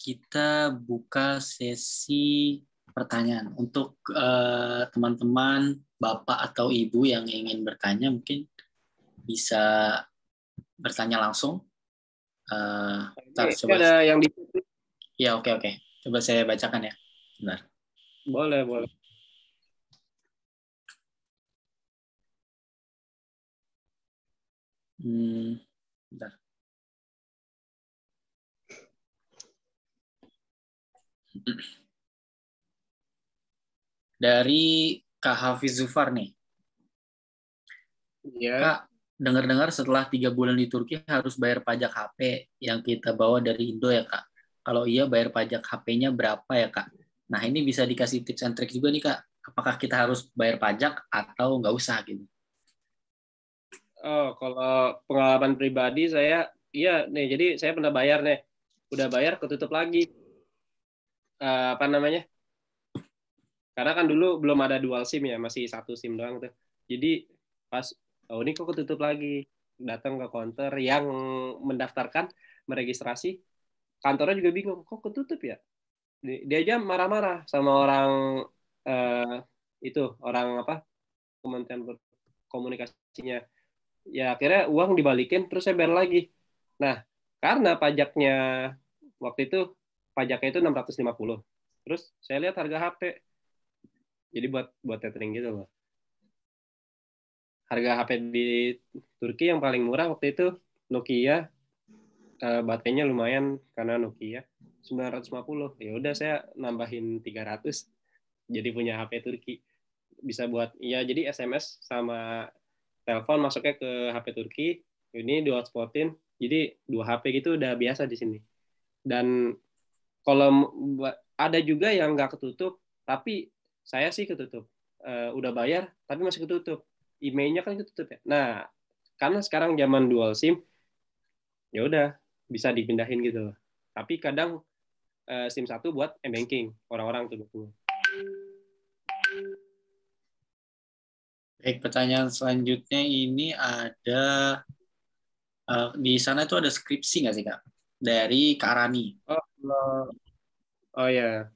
A: kita buka sesi pertanyaan untuk eh, teman-teman uh, bapak atau ibu yang ingin bertanya mungkin bisa bertanya langsung. Uh, eh, tar, coba. Ada yang di Ya oke okay, oke. Okay. Coba saya bacakan ya. Benar. Boleh boleh. Hmm, Dari Kak Hafiz Zufar nih. Ya. Kak, dengar-dengar setelah tiga bulan di Turki harus bayar pajak HP yang kita bawa dari Indo ya, Kak. Kalau iya bayar pajak HP-nya berapa ya, Kak? Nah, ini bisa dikasih tips and trick juga nih, Kak. Apakah kita harus bayar pajak atau nggak usah gitu?
B: Oh, kalau pengalaman pribadi saya, iya nih. Jadi saya pernah bayar nih, udah bayar ketutup lagi. Uh, apa namanya? Karena kan dulu belum ada dual sim ya, masih satu sim doang tuh. Jadi pas oh ini kok ketutup lagi, datang ke konter yang mendaftarkan, meregistrasi, kantornya juga bingung, kok ketutup ya? Dia aja marah-marah sama orang uh, itu, orang apa? Kementerian komunikasinya ya akhirnya uang dibalikin terus saya bayar lagi nah karena pajaknya waktu itu pajaknya itu 650 terus saya lihat harga HP jadi buat buat tethering gitu loh harga HP di Turki yang paling murah waktu itu Nokia uh, baterainya lumayan karena Nokia 950 ya udah saya nambahin 300 jadi punya HP Turki bisa buat ya jadi SMS sama telepon masuknya ke HP Turki ini di hotspotin jadi dua HP gitu udah biasa di sini dan kalau ada juga yang nggak ketutup tapi saya sih ketutup e, udah bayar tapi masih ketutup emailnya kan ketutup ya nah karena sekarang zaman dual SIM ya udah bisa dipindahin gitu loh tapi kadang e, SIM satu buat m banking orang-orang tuh Baik, pertanyaan selanjutnya ini ada uh, di sana itu ada skripsi nggak sih kak dari Karani?
A: Oh, Oh,
B: oh ya,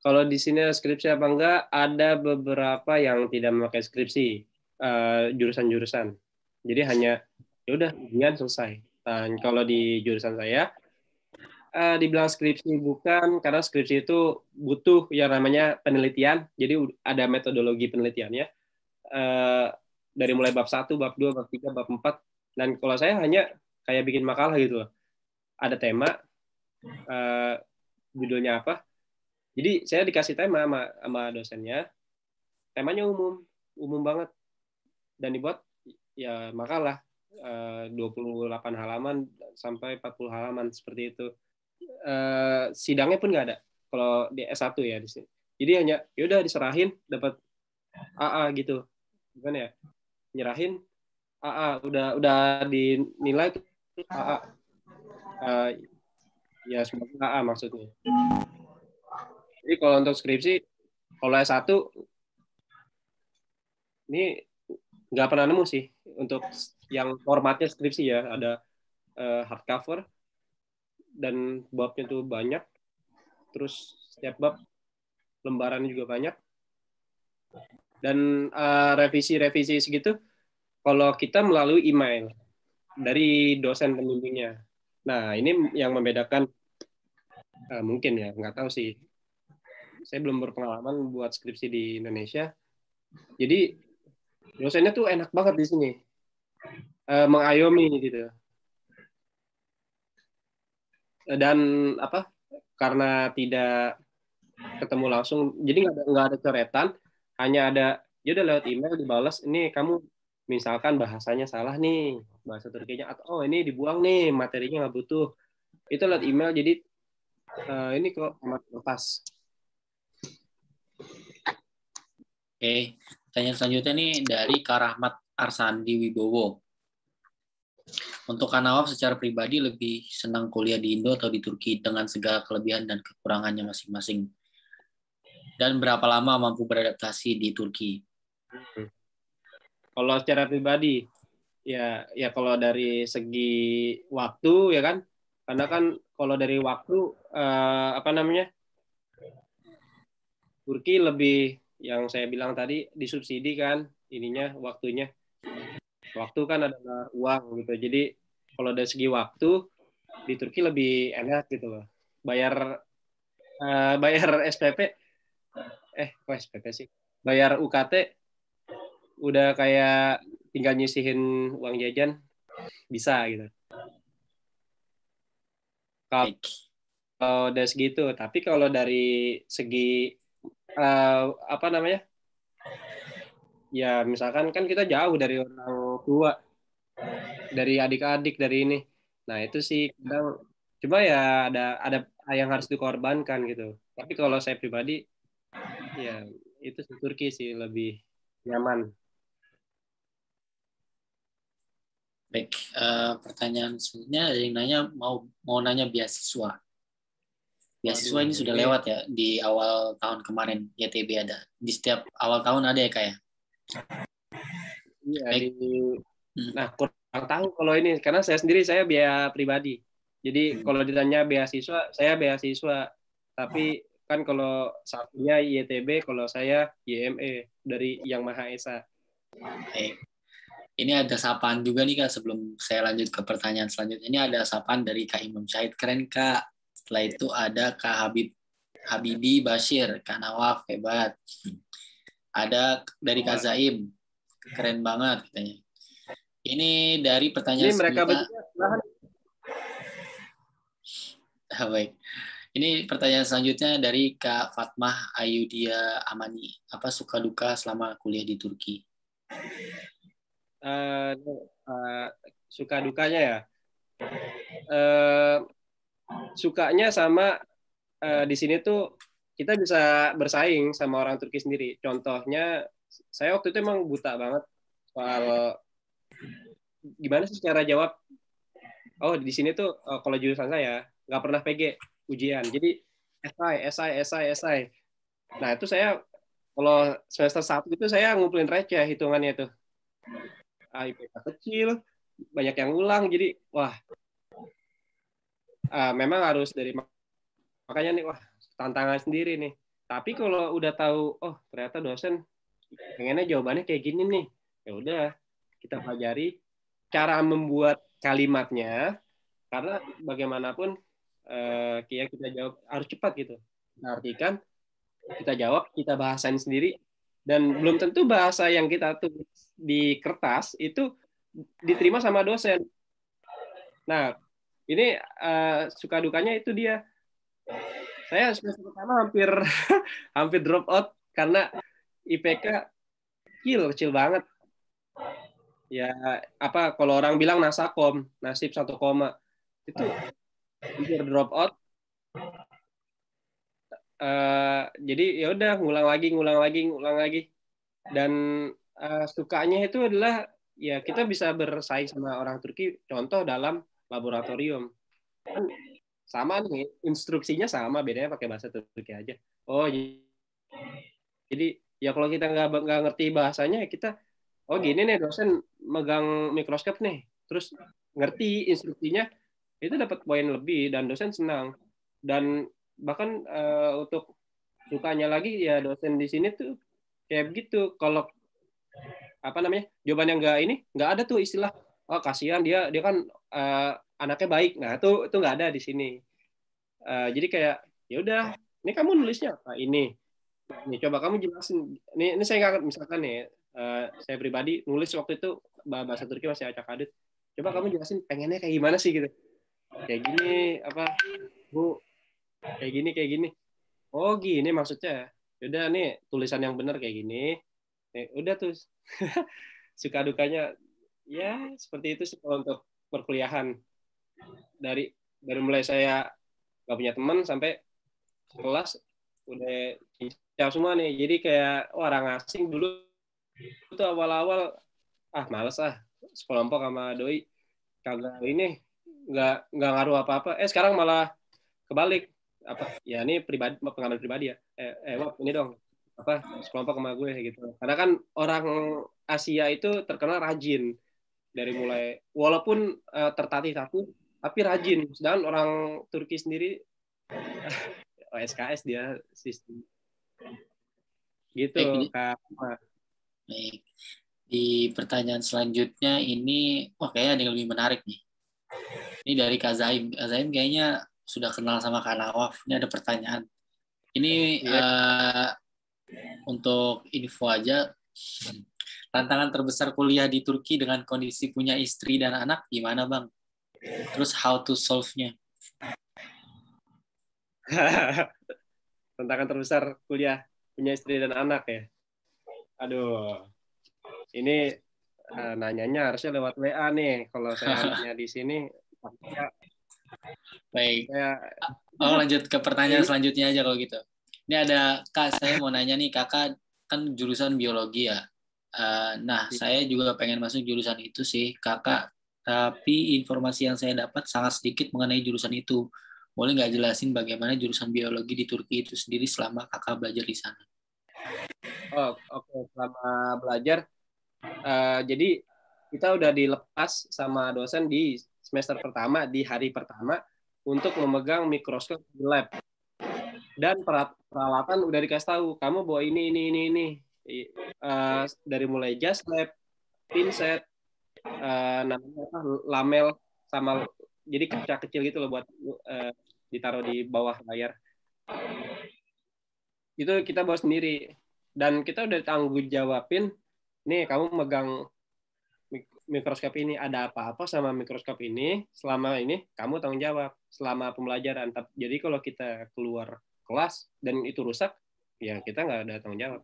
B: kalau di sini ada skripsi apa enggak? Ada beberapa yang tidak memakai skripsi eh, jurusan-jurusan. Uh, Jadi hanya ya udah ujian selesai. Dan kalau di jurusan saya uh, dibilang skripsi bukan karena skripsi itu butuh yang namanya penelitian. Jadi ada metodologi penelitiannya. Eh, dari mulai bab 1, bab 2, bab 3, bab 4 dan kalau saya hanya kayak bikin makalah gitu loh. Ada tema uh, judulnya apa. Jadi saya dikasih tema sama, sama dosennya. Temanya umum, umum banget. Dan dibuat ya makalah eh, uh, 28 halaman sampai 40 halaman seperti itu. Uh, sidangnya pun nggak ada kalau di S1 ya di sini. Jadi hanya yaudah diserahin dapat AA gitu gimana ya nyerahin AA udah udah dinilai tuh AA uh, eh, ya semoga AA maksudnya jadi kalau untuk skripsi kalau S1 ini nggak pernah nemu sih untuk yang formatnya skripsi ya ada uh, hardcover dan babnya tuh banyak terus setiap bab lembarannya juga banyak dan eh, revisi-revisi uh, segitu kalau kita melalui email dari dosen pembimbingnya. Nah, ini yang membedakan uh, mungkin ya, nggak tahu sih. Saya belum berpengalaman buat skripsi di Indonesia. Jadi dosennya tuh enak banget di sini. Uh, mengayomi gitu. Dan apa? Karena tidak ketemu langsung, jadi nggak ada nggak ada coretan hanya ada dia ya udah lewat email dibalas ini kamu misalkan bahasanya salah nih bahasa Turkinya atau oh ini dibuang nih materinya nggak butuh itu lewat email jadi uh, ini kok amat lepas
A: oke tanya selanjutnya nih dari Karahmat Arsandi Wibowo untuk Kanawaf secara pribadi lebih senang kuliah di Indo atau di Turki dengan segala kelebihan dan kekurangannya masing-masing dan berapa lama mampu beradaptasi di Turki?
B: Hmm. Kalau secara pribadi, ya ya kalau dari segi waktu ya kan, karena kan kalau dari waktu uh, apa namanya Turki lebih yang saya bilang tadi disubsidi kan ininya waktunya waktu kan adalah uang gitu jadi kalau dari segi waktu di Turki lebih enak gitu loh bayar uh, bayar SPP eh kok SPP sih bayar UKT udah kayak tinggal nyisihin uang jajan bisa gitu kalau udah segitu tapi kalau dari segi uh, apa namanya ya misalkan kan kita jauh dari orang tua dari adik-adik dari ini nah itu sih kadang cuma ya ada ada yang harus dikorbankan gitu tapi kalau saya pribadi ya itu Turki sih lebih nyaman baik uh, pertanyaan selanjutnya
A: ada yang nanya mau mau nanya beasiswa beasiswa Aduh, ini sudah lewat ya di awal tahun kemarin YTB ada di setiap awal tahun ada ya kayak ya?
B: iya hmm. nah kurang tahu kalau ini karena saya sendiri saya biaya pribadi jadi hmm. kalau ditanya beasiswa saya beasiswa tapi Kan kalau satunya IETB, kalau saya YME dari Yang Maha Esa. Baik. Ini ada sapaan juga nih Kak sebelum saya lanjut ke pertanyaan selanjutnya.
A: Ini ada sapaan dari Kak Imam Syahid. Keren Kak. Setelah itu ada Kak Habib Habibi Bashir, Kak Nawaf, hebat. Ada dari Kak Zaim, keren banget katanya. Ini dari pertanyaan Ini mereka sebelumnya. *laughs* Baik. Ini pertanyaan selanjutnya dari Kak Fatmah Ayudia Amani. Apa suka duka selama kuliah di Turki?
B: Uh, uh, suka dukanya ya. Uh, sukanya sama uh, di sini tuh kita bisa bersaing sama orang Turki sendiri. Contohnya saya waktu itu emang buta banget soal gimana sih cara jawab oh di sini tuh kalau jurusan saya nggak pernah PG ujian. Jadi si si si si Nah, itu saya kalau semester satu itu saya ngumpulin receh hitungannya itu. Ah, IPK kecil, banyak yang ulang, jadi wah uh, memang harus dari makanya nih wah tantangan sendiri nih. Tapi kalau udah tahu, oh ternyata dosen pengennya jawabannya kayak gini nih, ya udah kita pelajari cara membuat kalimatnya, karena bagaimanapun uh, kita jawab harus cepat gitu nah, artikan kita jawab kita bahasain sendiri dan belum tentu bahasa yang kita tulis di kertas itu diterima sama dosen nah ini uh, suka dukanya itu dia saya semester pertama hampir *laughs* hampir drop out karena IPK kecil kecil banget ya apa kalau orang bilang nasakom nasib satu koma itu hampir drop out uh, jadi ya udah ngulang lagi ngulang lagi ngulang lagi dan uh, sukanya itu adalah ya kita bisa bersaing sama orang Turki contoh dalam laboratorium kan sama nih instruksinya sama bedanya pakai bahasa Turki aja oh jadi ya kalau kita nggak nggak ngerti bahasanya ya kita oh gini nih dosen megang mikroskop nih terus ngerti instruksinya itu dapat poin lebih dan dosen senang dan bahkan uh, untuk sukanya lagi ya dosen di sini tuh kayak gitu kalau apa namanya jawaban yang enggak ini nggak ada tuh istilah oh kasihan dia dia kan uh, anaknya baik nah itu itu nggak ada di sini uh, jadi kayak ya udah ini kamu nulisnya apa ini ini coba kamu jelasin ini ini saya nggak misalkan nih uh, saya pribadi nulis waktu itu bahasa Turki masih acak adut coba kamu jelasin pengennya kayak gimana sih gitu kayak gini apa bu kayak gini kayak gini oh gini maksudnya udah nih tulisan yang benar kayak gini nih, eh, udah tuh *laughs* suka dukanya ya seperti itu sih untuk perkuliahan dari dari mulai saya nggak punya teman sampai kelas udah cincang semua nih jadi kayak orang asing dulu itu awal-awal ah males ah sekelompok sama doi kagak ini nggak nggak ngaruh apa-apa eh sekarang malah kebalik apa ya ini pribadi pengalaman pribadi ya eh, eh ini dong apa sekelompok sama gue gitu karena kan orang Asia itu terkenal rajin dari mulai walaupun uh, tertatih-tatih tapi rajin sedangkan orang Turki sendiri OSKS *laughs* dia sistem gitu baik, kak baik
A: di pertanyaan selanjutnya ini wah kayaknya ada yang lebih menarik nih ini dari Kak Zaim. Kak Zaim kayaknya sudah kenal sama Kak Nawaf. Ini ada pertanyaan. Ini yeah. Eh, uh, untuk info aja, tantangan terbesar kuliah di Turki dengan kondisi punya istri dan anak gimana bang? Terus how to solve-nya?
B: *laughs* tantangan terbesar kuliah punya istri dan anak ya. Aduh, ini uh, nanyanya harusnya lewat WA nih. Kalau saya *laughs* di sini Iya. Baik. Ya. Oh, lanjut ke pertanyaan selanjutnya aja kalau gitu.
A: Ini ada Kak, saya mau nanya nih, Kakak kan jurusan biologi ya. Uh, nah, ya. saya juga pengen masuk jurusan itu sih, Kakak. Tapi informasi yang saya dapat sangat sedikit mengenai jurusan itu. Boleh nggak jelasin bagaimana jurusan biologi di Turki itu sendiri selama kakak belajar di sana?
B: Oh, oke. Okay. Selama belajar, uh, jadi kita udah dilepas sama dosen di semester pertama di hari pertama untuk memegang mikroskop di lab dan peralatan udah dikasih tahu kamu bawa ini ini ini ini uh, dari mulai jas lab pinset uh, namanya apa lamel sama jadi kaca kecil gitu loh buat uh, ditaruh di bawah layar itu kita bawa sendiri dan kita udah tanggung jawabin nih kamu megang mikroskop ini ada apa-apa sama mikroskop ini selama ini kamu tanggung jawab selama pembelajaran jadi kalau kita keluar kelas dan itu rusak ya kita nggak ada tanggung jawab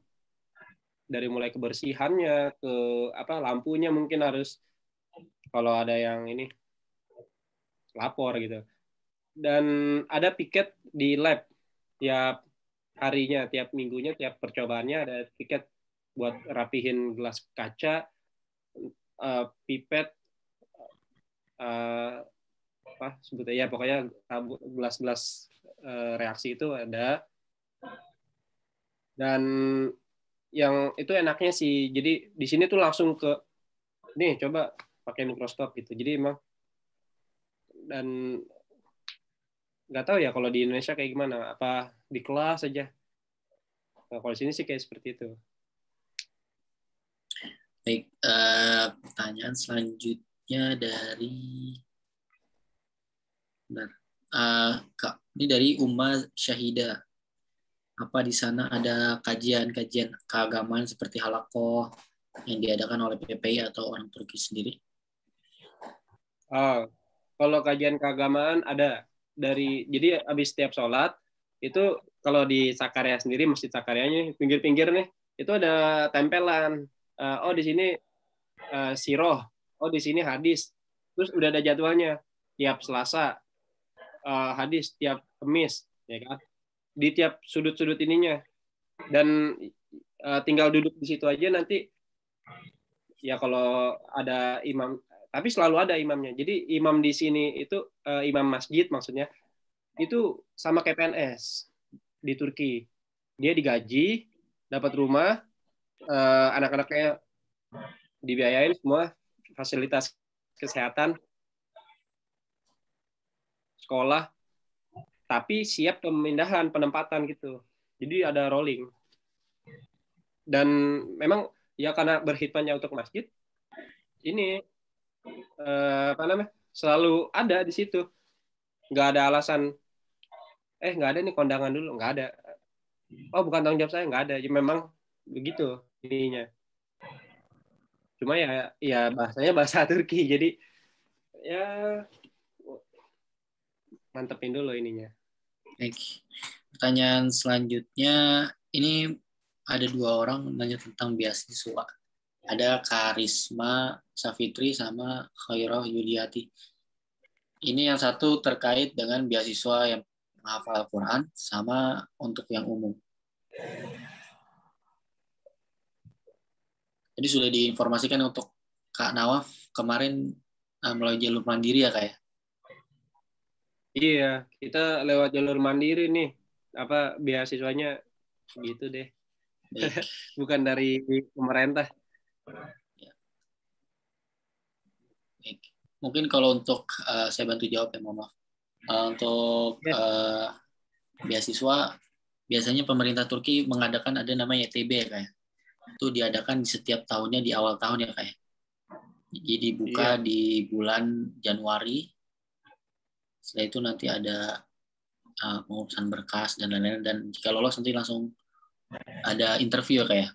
B: dari mulai kebersihannya ke apa lampunya mungkin harus kalau ada yang ini lapor gitu dan ada piket di lab tiap harinya tiap minggunya tiap percobaannya ada piket buat rapihin gelas kaca Eh, pipet uh, apa sebutnya ya pokoknya ah, gelas-gelas uh, reaksi itu ada dan yang itu enaknya sih jadi di sini tuh langsung ke nih coba pakai mikroskop gitu jadi emang dan nggak tahu ya kalau di Indonesia kayak gimana apa di kelas aja nah, kalau di sini sih kayak seperti itu
A: Baik, uh, pertanyaan selanjutnya dari Bentar. Uh, Kak, ini dari Uma Syahida. Apa di sana ada kajian-kajian keagamaan seperti halakoh yang diadakan
B: oleh PPI atau
A: orang Turki sendiri?
B: Oh, kalau kajian keagamaan ada dari jadi habis setiap sholat itu kalau di Sakarya sendiri masjid Sakaryanya pinggir-pinggir nih itu ada tempelan Eh, oh di sini uh, siroh, oh di sini hadis. Terus udah ada jadwalnya tiap Selasa uh, hadis, tiap Kamis, ya kan? Di tiap sudut-sudut ininya. Dan uh, tinggal duduk di situ aja nanti ya kalau ada imam tapi selalu ada imamnya. Jadi imam di sini itu uh, imam masjid maksudnya itu sama kayak PNS di Turki. Dia digaji, dapat rumah, uh, anak-anaknya dibiayain semua fasilitas kesehatan sekolah tapi siap pemindahan penempatan gitu jadi ada rolling dan memang ya karena berhitungnya untuk masjid ini eh, apa namanya selalu ada di situ nggak ada alasan eh nggak ada nih kondangan dulu nggak ada oh bukan tanggung jawab saya nggak ada ya memang begitu ininya cuma ya ya bahasanya bahasa *laughs* Turki jadi ya mantepin dulu ininya
A: baik pertanyaan selanjutnya ini ada dua orang nanya tentang beasiswa ada Karisma Safitri sama Khairah Yuliati ini yang satu terkait dengan beasiswa yang menghafal quran sama untuk yang umum Jadi sudah diinformasikan untuk Kak Nawaf kemarin uh, melalui jalur
B: mandiri ya Kak ya? Iya, kita lewat jalur mandiri nih. Apa beasiswanya gitu deh. *laughs* Bukan dari pemerintah. Ya. Mungkin kalau untuk uh, saya bantu
A: jawab ya, Mama. Uh, eh, untuk uh, beasiswa biasanya pemerintah Turki mengadakan ada namanya YTB e ya, kayak ya? itu diadakan di setiap tahunnya di awal tahun ya kayak ya. Jadi dibuka iya. di bulan Januari. Setelah itu nanti ada uh, pengurusan berkas dan lain-lain dan jika lolos nanti langsung ada interview ya, kayak ya.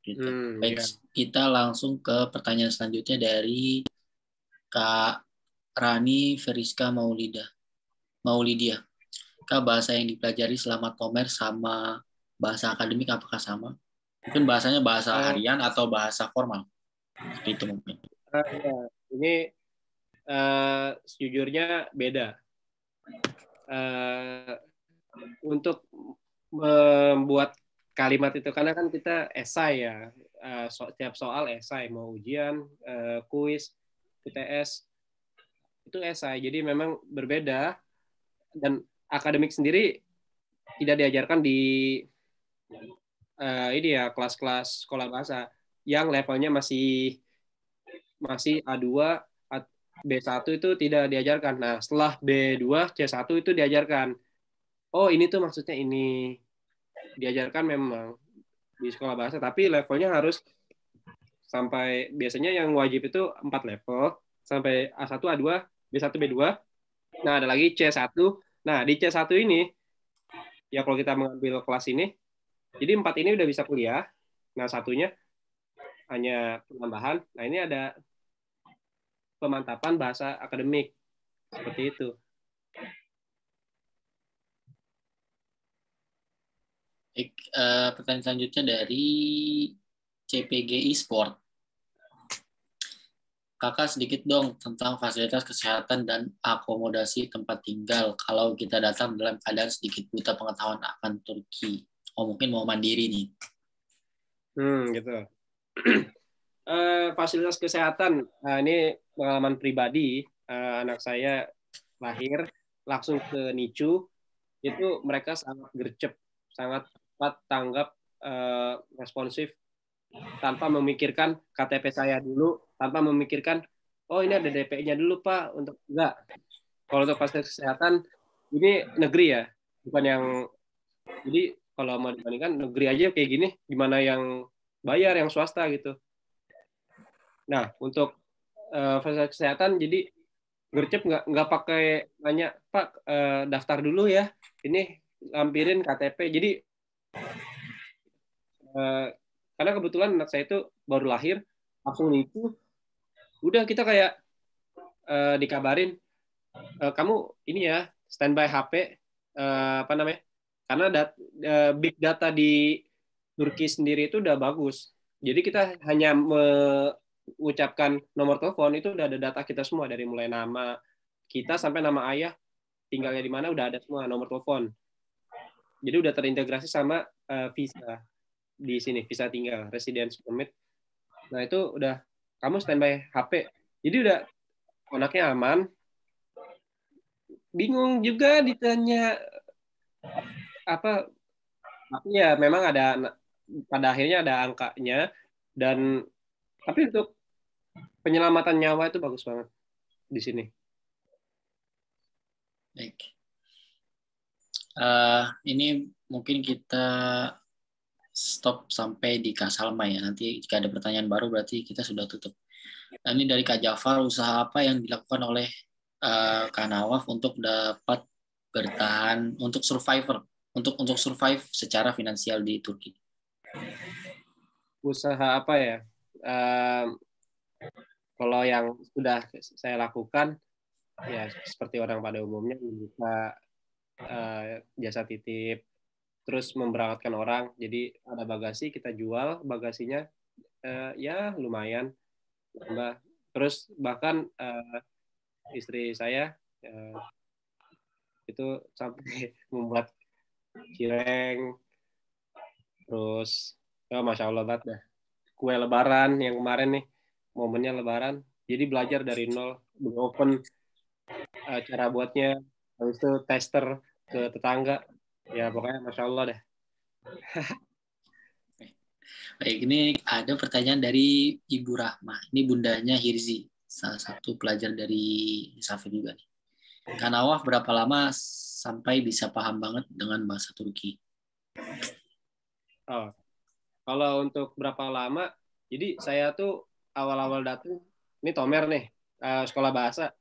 A: Gitu. Hmm, Baik, iya. kita langsung ke pertanyaan selanjutnya dari Kak Rani Feriska Maulida. Maulidia. Kak, bahasa yang dipelajari selama Tomer sama bahasa akademik apakah sama? Mungkin bahasanya bahasa uh, harian atau bahasa formal. Seperti itu mungkin.
B: Uh, Ini uh, sejujurnya beda. Uh, untuk membuat kalimat itu karena kan kita esai ya, uh, so, soal esai mau ujian, uh, kuis, UTS itu esai. Jadi memang berbeda dan akademik sendiri tidak diajarkan di uh, ini ya kelas-kelas sekolah bahasa yang levelnya masih masih A2 B1 itu tidak diajarkan. Nah, setelah B2 C1 itu diajarkan. Oh, ini tuh maksudnya ini diajarkan memang di sekolah bahasa, tapi levelnya harus sampai biasanya yang wajib itu 4 level, sampai A1, A2, B1, B2. Nah, ada lagi C1. Nah, di C1 ini ya kalau kita mengambil kelas ini jadi empat ini udah bisa kuliah. Nah satunya hanya penambahan. Nah ini ada pemantapan bahasa akademik seperti itu.
A: Ik, uh, eh, pertanyaan selanjutnya dari CPGI Sport. Kakak sedikit dong tentang fasilitas kesehatan dan akomodasi tempat tinggal kalau kita datang dalam keadaan sedikit buta pengetahuan akan Turki oh mungkin mau mandiri nih hmm gitu
B: uh, *clears throat* fasilitas kesehatan uh, ini pengalaman pribadi uh, anak saya lahir langsung ke NICU itu mereka sangat gercep sangat cepat tanggap uh, responsif tanpa memikirkan KTP saya dulu tanpa memikirkan oh ini ada DP-nya dulu pak untuk enggak kalau untuk fasilitas kesehatan ini negeri ya bukan yang jadi kalau mau dibandingkan negeri aja kayak gini gimana yang bayar yang swasta gitu nah untuk uh, fasilitas kesehatan jadi gercep nggak nggak pakai nanya pak uh, daftar dulu ya ini lampirin KTP jadi uh, karena kebetulan anak saya itu baru lahir langsung itu udah kita kayak uh, dikabarin uh, kamu ini ya standby HP uh, apa namanya karena dat, e, big data di Turki sendiri itu udah bagus. Jadi kita hanya mengucapkan nomor telepon itu udah ada data kita semua dari mulai nama kita sampai nama ayah tinggalnya di mana udah ada semua nomor telepon. Jadi udah terintegrasi sama e, visa di sini, visa tinggal, residence permit. Nah, itu udah kamu standby HP. Jadi udah anaknya aman. Bingung juga ditanya apa tapi nah, ya memang ada pada akhirnya ada angkanya dan tapi untuk penyelamatan nyawa itu bagus banget di sini.
A: Baik. Uh, ini mungkin kita stop sampai di Kak Salma ya. Nanti jika ada pertanyaan baru berarti kita sudah tutup. Nah, ini dari Kak Jafar, usaha apa yang dilakukan oleh uh, Kak Nawaf untuk dapat bertahan untuk survivor untuk
B: untuk survive secara finansial di Turki? Usaha apa ya? Um, kalau yang sudah saya lakukan ya seperti orang pada umumnya membuka uh, jasa titip terus memberangkatkan orang jadi ada bagasi kita jual bagasinya uh, ya lumayan mbak terus bahkan uh, istri saya uh, itu sampai *laughs* membuat cireng, terus oh masya Allah banget dah. Kue Lebaran yang kemarin nih momennya Lebaran, jadi belajar dari nol, di open uh, eh, cara buatnya, habis itu tester ke tetangga, ya pokoknya masya Allah dah. *laughs* Baik, ini ada pertanyaan
A: dari Ibu Rahma. Ini bundanya Hirzi, salah satu pelajar dari Safin juga nih. kanawah berapa lama sampai bisa paham banget dengan bahasa Turki?
B: Oh, kalau untuk berapa lama? Jadi saya tuh awal-awal datang, ini Tomer nih, uh, sekolah bahasa.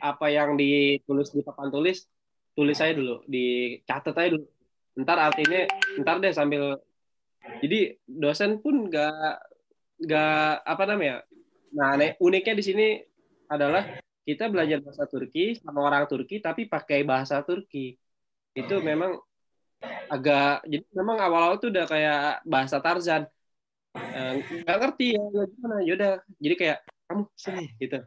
B: Apa yang ditulis di papan tulis, tulis saya dulu, dicatat aja dulu. Ntar artinya, ntar deh sambil. Jadi dosen pun gak gak apa namanya. Nah, uniknya di sini adalah kita belajar bahasa Turki sama orang Turki tapi pakai bahasa Turki. Itu memang agak jadi memang awal-awal tuh udah kayak bahasa Tarzan. Eh, nggak uh, ngerti ya gimana ya udah jadi kayak kamu sini gitu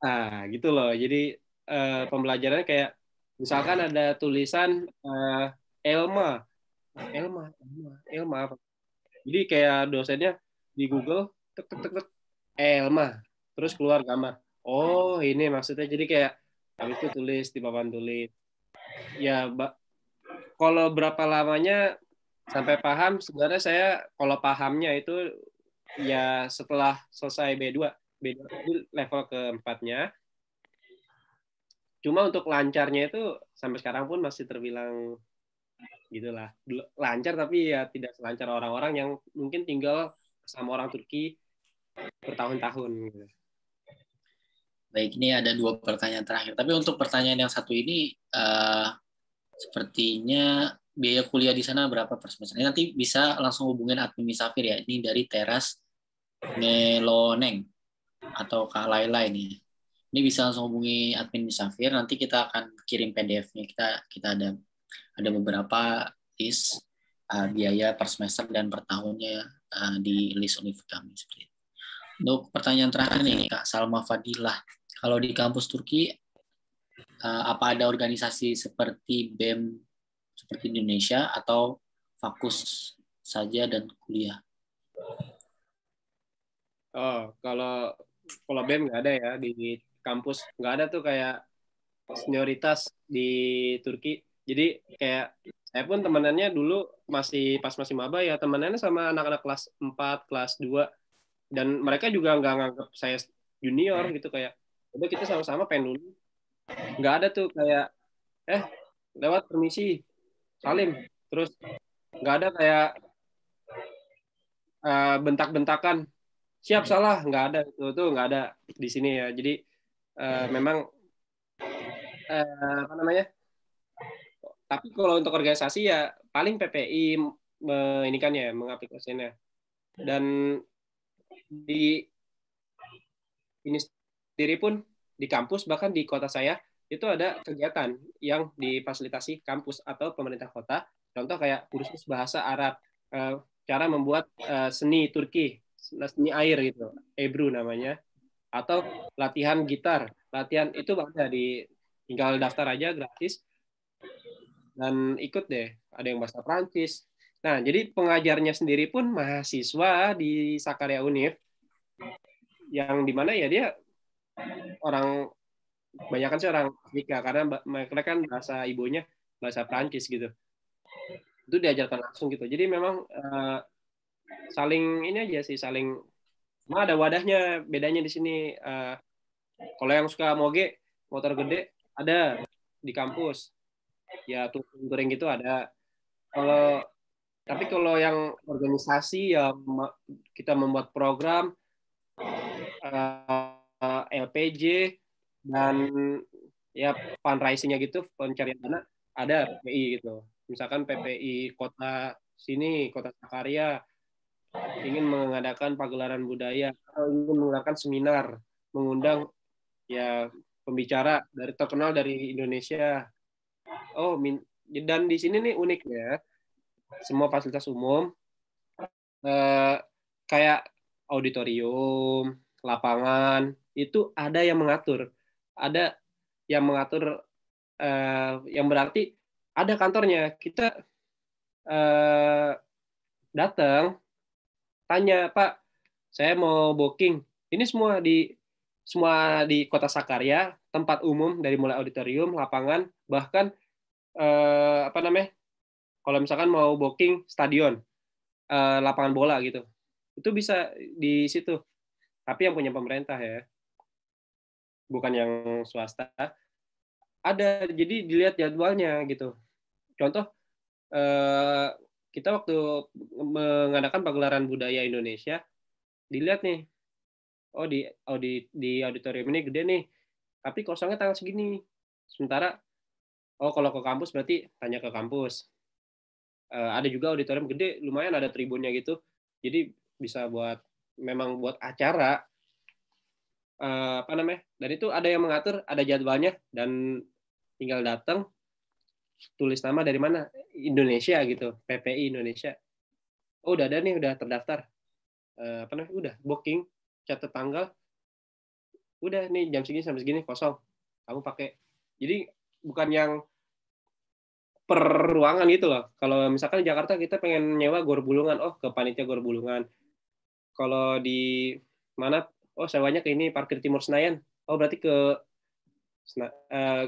B: ah gitu loh jadi eh, pembelajarannya kayak misalkan ada tulisan uh, Elma Elma Elma Elma apa jadi kayak dosennya di Google tek tek, tek Elma terus keluar gambar oh ini maksudnya jadi kayak habis itu tulis di papan tulis ya kalau berapa lamanya sampai paham sebenarnya saya kalau pahamnya itu ya setelah selesai B2 B2 level keempatnya cuma untuk lancarnya itu sampai sekarang pun masih terbilang gitulah lancar tapi ya tidak selancar orang-orang yang mungkin tinggal sama orang Turki bertahun-tahun gitu.
A: Baik, ini ada dua pertanyaan terakhir. Tapi untuk pertanyaan yang satu ini, uh, sepertinya biaya kuliah di sana berapa per semester? Nanti bisa langsung hubungin admin Misafir ya. Ini dari Teras Meloneng atau Kak Laila ini. Ini bisa langsung hubungi admin Misafir. Nanti kita akan kirim PDF-nya. Kita kita ada ada beberapa list uh, biaya per semester dan per tahunnya uh, di list univ kami seperti Untuk pertanyaan terakhir nih Kak Salma Fadilah kalau di kampus Turki, eh, apa ada organisasi seperti BEM seperti Indonesia atau fokus saja dan kuliah?
B: Oh, kalau kalau BEM nggak ada ya di kampus nggak ada tuh kayak senioritas di Turki. Jadi kayak saya pun temenannya dulu masih pas masih maba ya temenannya sama anak-anak kelas 4, kelas 2 dan mereka juga nggak nganggap saya junior hmm. gitu kayak coba kita sama-sama pengen dulu nggak ada tuh kayak eh lewat permisi salim terus nggak ada kayak uh, bentak-bentakan siap salah nggak ada itu tuh nggak ada di sini ya jadi uh, memang uh, apa namanya tapi kalau untuk organisasi ya paling PPI ini kan ya mengaplikasinya dan di ini sendiri pun di kampus bahkan di kota saya itu ada kegiatan yang difasilitasi kampus atau pemerintah kota. Contoh kayak kursus bahasa Arab, eh, cara membuat eh, seni Turki, seni air gitu, Ebru namanya, atau latihan gitar, latihan itu ada di tinggal daftar aja gratis dan ikut deh. Ada yang bahasa Prancis. Nah, jadi pengajarnya sendiri pun mahasiswa di Sakarya Unif yang dimana ya dia orang banyak kan sih orang Afrika karena mereka kan bahasa ibunya bahasa Prancis gitu itu diajarkan langsung gitu jadi memang uh, saling ini aja sih saling mah ada wadahnya bedanya di sini uh, kalau yang suka moge motor gede ada di kampus ya touring gitu ada kalau tapi kalau yang organisasi ya kita membuat program uh, LPG dan eh, ya fundraisingnya gitu pencarian dana ada PPI gitu misalkan PPI kota sini kota Sakarya ingin mengadakan pagelaran budaya atau ingin mengadakan seminar mengundang ya pembicara dari terkenal dari Indonesia oh min dan di sini nih uniknya semua fasilitas umum eh, kayak auditorium lapangan itu ada yang mengatur, ada yang mengatur uh, yang berarti ada kantornya. Kita uh, datang tanya Pak, saya mau booking. Ini semua di semua di Kota Sakarya, tempat umum dari mulai auditorium, lapangan, bahkan uh, apa namanya? Kalau misalkan mau booking stadion, uh, lapangan bola gitu, itu bisa di situ. Tapi yang punya pemerintah ya bukan yang swasta ada jadi dilihat jadwalnya gitu contoh eh, kita waktu mengadakan pagelaran budaya Indonesia dilihat nih oh di oh di, di auditorium ini gede nih tapi kosongnya tanggal segini sementara oh kalau ke kampus berarti tanya ke kampus eh, ada juga auditorium gede lumayan ada tribunnya gitu jadi bisa buat memang buat acara uh, apa namanya dan itu ada yang mengatur ada jadwalnya dan tinggal datang tulis nama dari mana Indonesia gitu PPI Indonesia oh udah ada nih udah terdaftar uh, apa namanya udah booking catat tanggal udah nih jam segini sampai segini kosong kamu pakai jadi bukan yang per ruangan gitu loh kalau misalkan di Jakarta kita pengen nyewa gor bulungan oh ke panitia gor bulungan kalau di mana oh sewanya ke ini parkir Timur Senayan oh berarti ke uh, eh,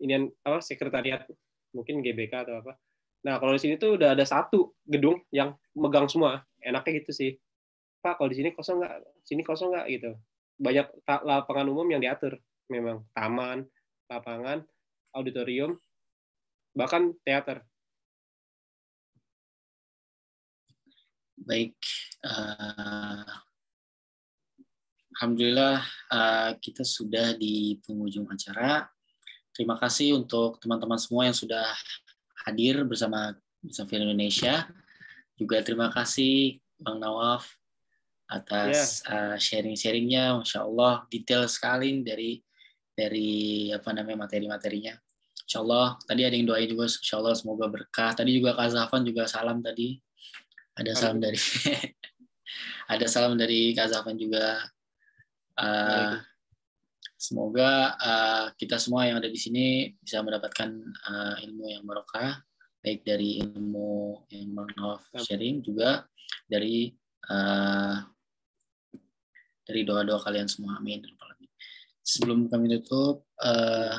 B: ini apa sekretariat mungkin GBK atau apa nah kalau di sini tuh udah ada satu gedung yang megang semua enaknya gitu sih pak kalau di sini kosong nggak sini kosong nggak gitu banyak lapangan umum yang diatur memang taman lapangan auditorium bahkan teater
A: baik uh, Alhamdulillah eh, kita sudah di penghujung acara. Terima kasih untuk teman-teman semua yang sudah hadir bersama Musafir Indonesia. Juga terima kasih Bang Nawaf atas yeah. Iya. sharing-sharingnya. Masya Allah detail sekali dari dari apa namanya materi-materinya. Insya Allah tadi ada yang doain juga. Insya Allah semoga berkah. Tadi juga Kak Zafan juga salam tadi. Ada salam dari *laughs* ada salam dari Kak Zafan juga Uh, semoga uh, kita semua yang ada di sini bisa mendapatkan uh, ilmu yang barokah, baik dari ilmu yang Manhof sharing juga dari uh, dari doa-doa kalian semua. Amin. Sebelum kami tutup, uh,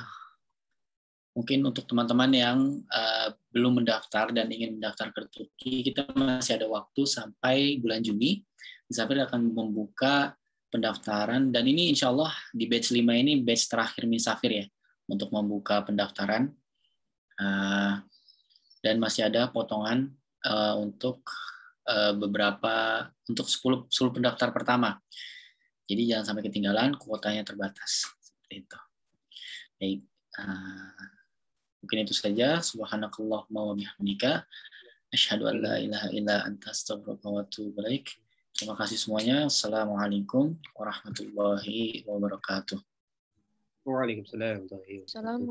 A: mungkin untuk teman-teman yang uh, belum mendaftar dan ingin mendaftar ke Turki, kita masih ada waktu sampai bulan Juni. Musafir akan membuka pendaftaran dan ini insya Allah di batch 5 ini batch terakhir Misafir ya untuk membuka pendaftaran eh, dan masih ada potongan eh, untuk eh, beberapa untuk 10, 10 pendaftar pertama jadi jangan sampai ketinggalan kuotanya terbatas itu baik mungkin itu saja subhanakallahumma wa bihamdika asyhadu an la ilaha illa anta astaghfiruka wa atubu ilaik Terima kasih semuanya. Assalamualaikum warahmatullahi wabarakatuh. Waalaikumsalam.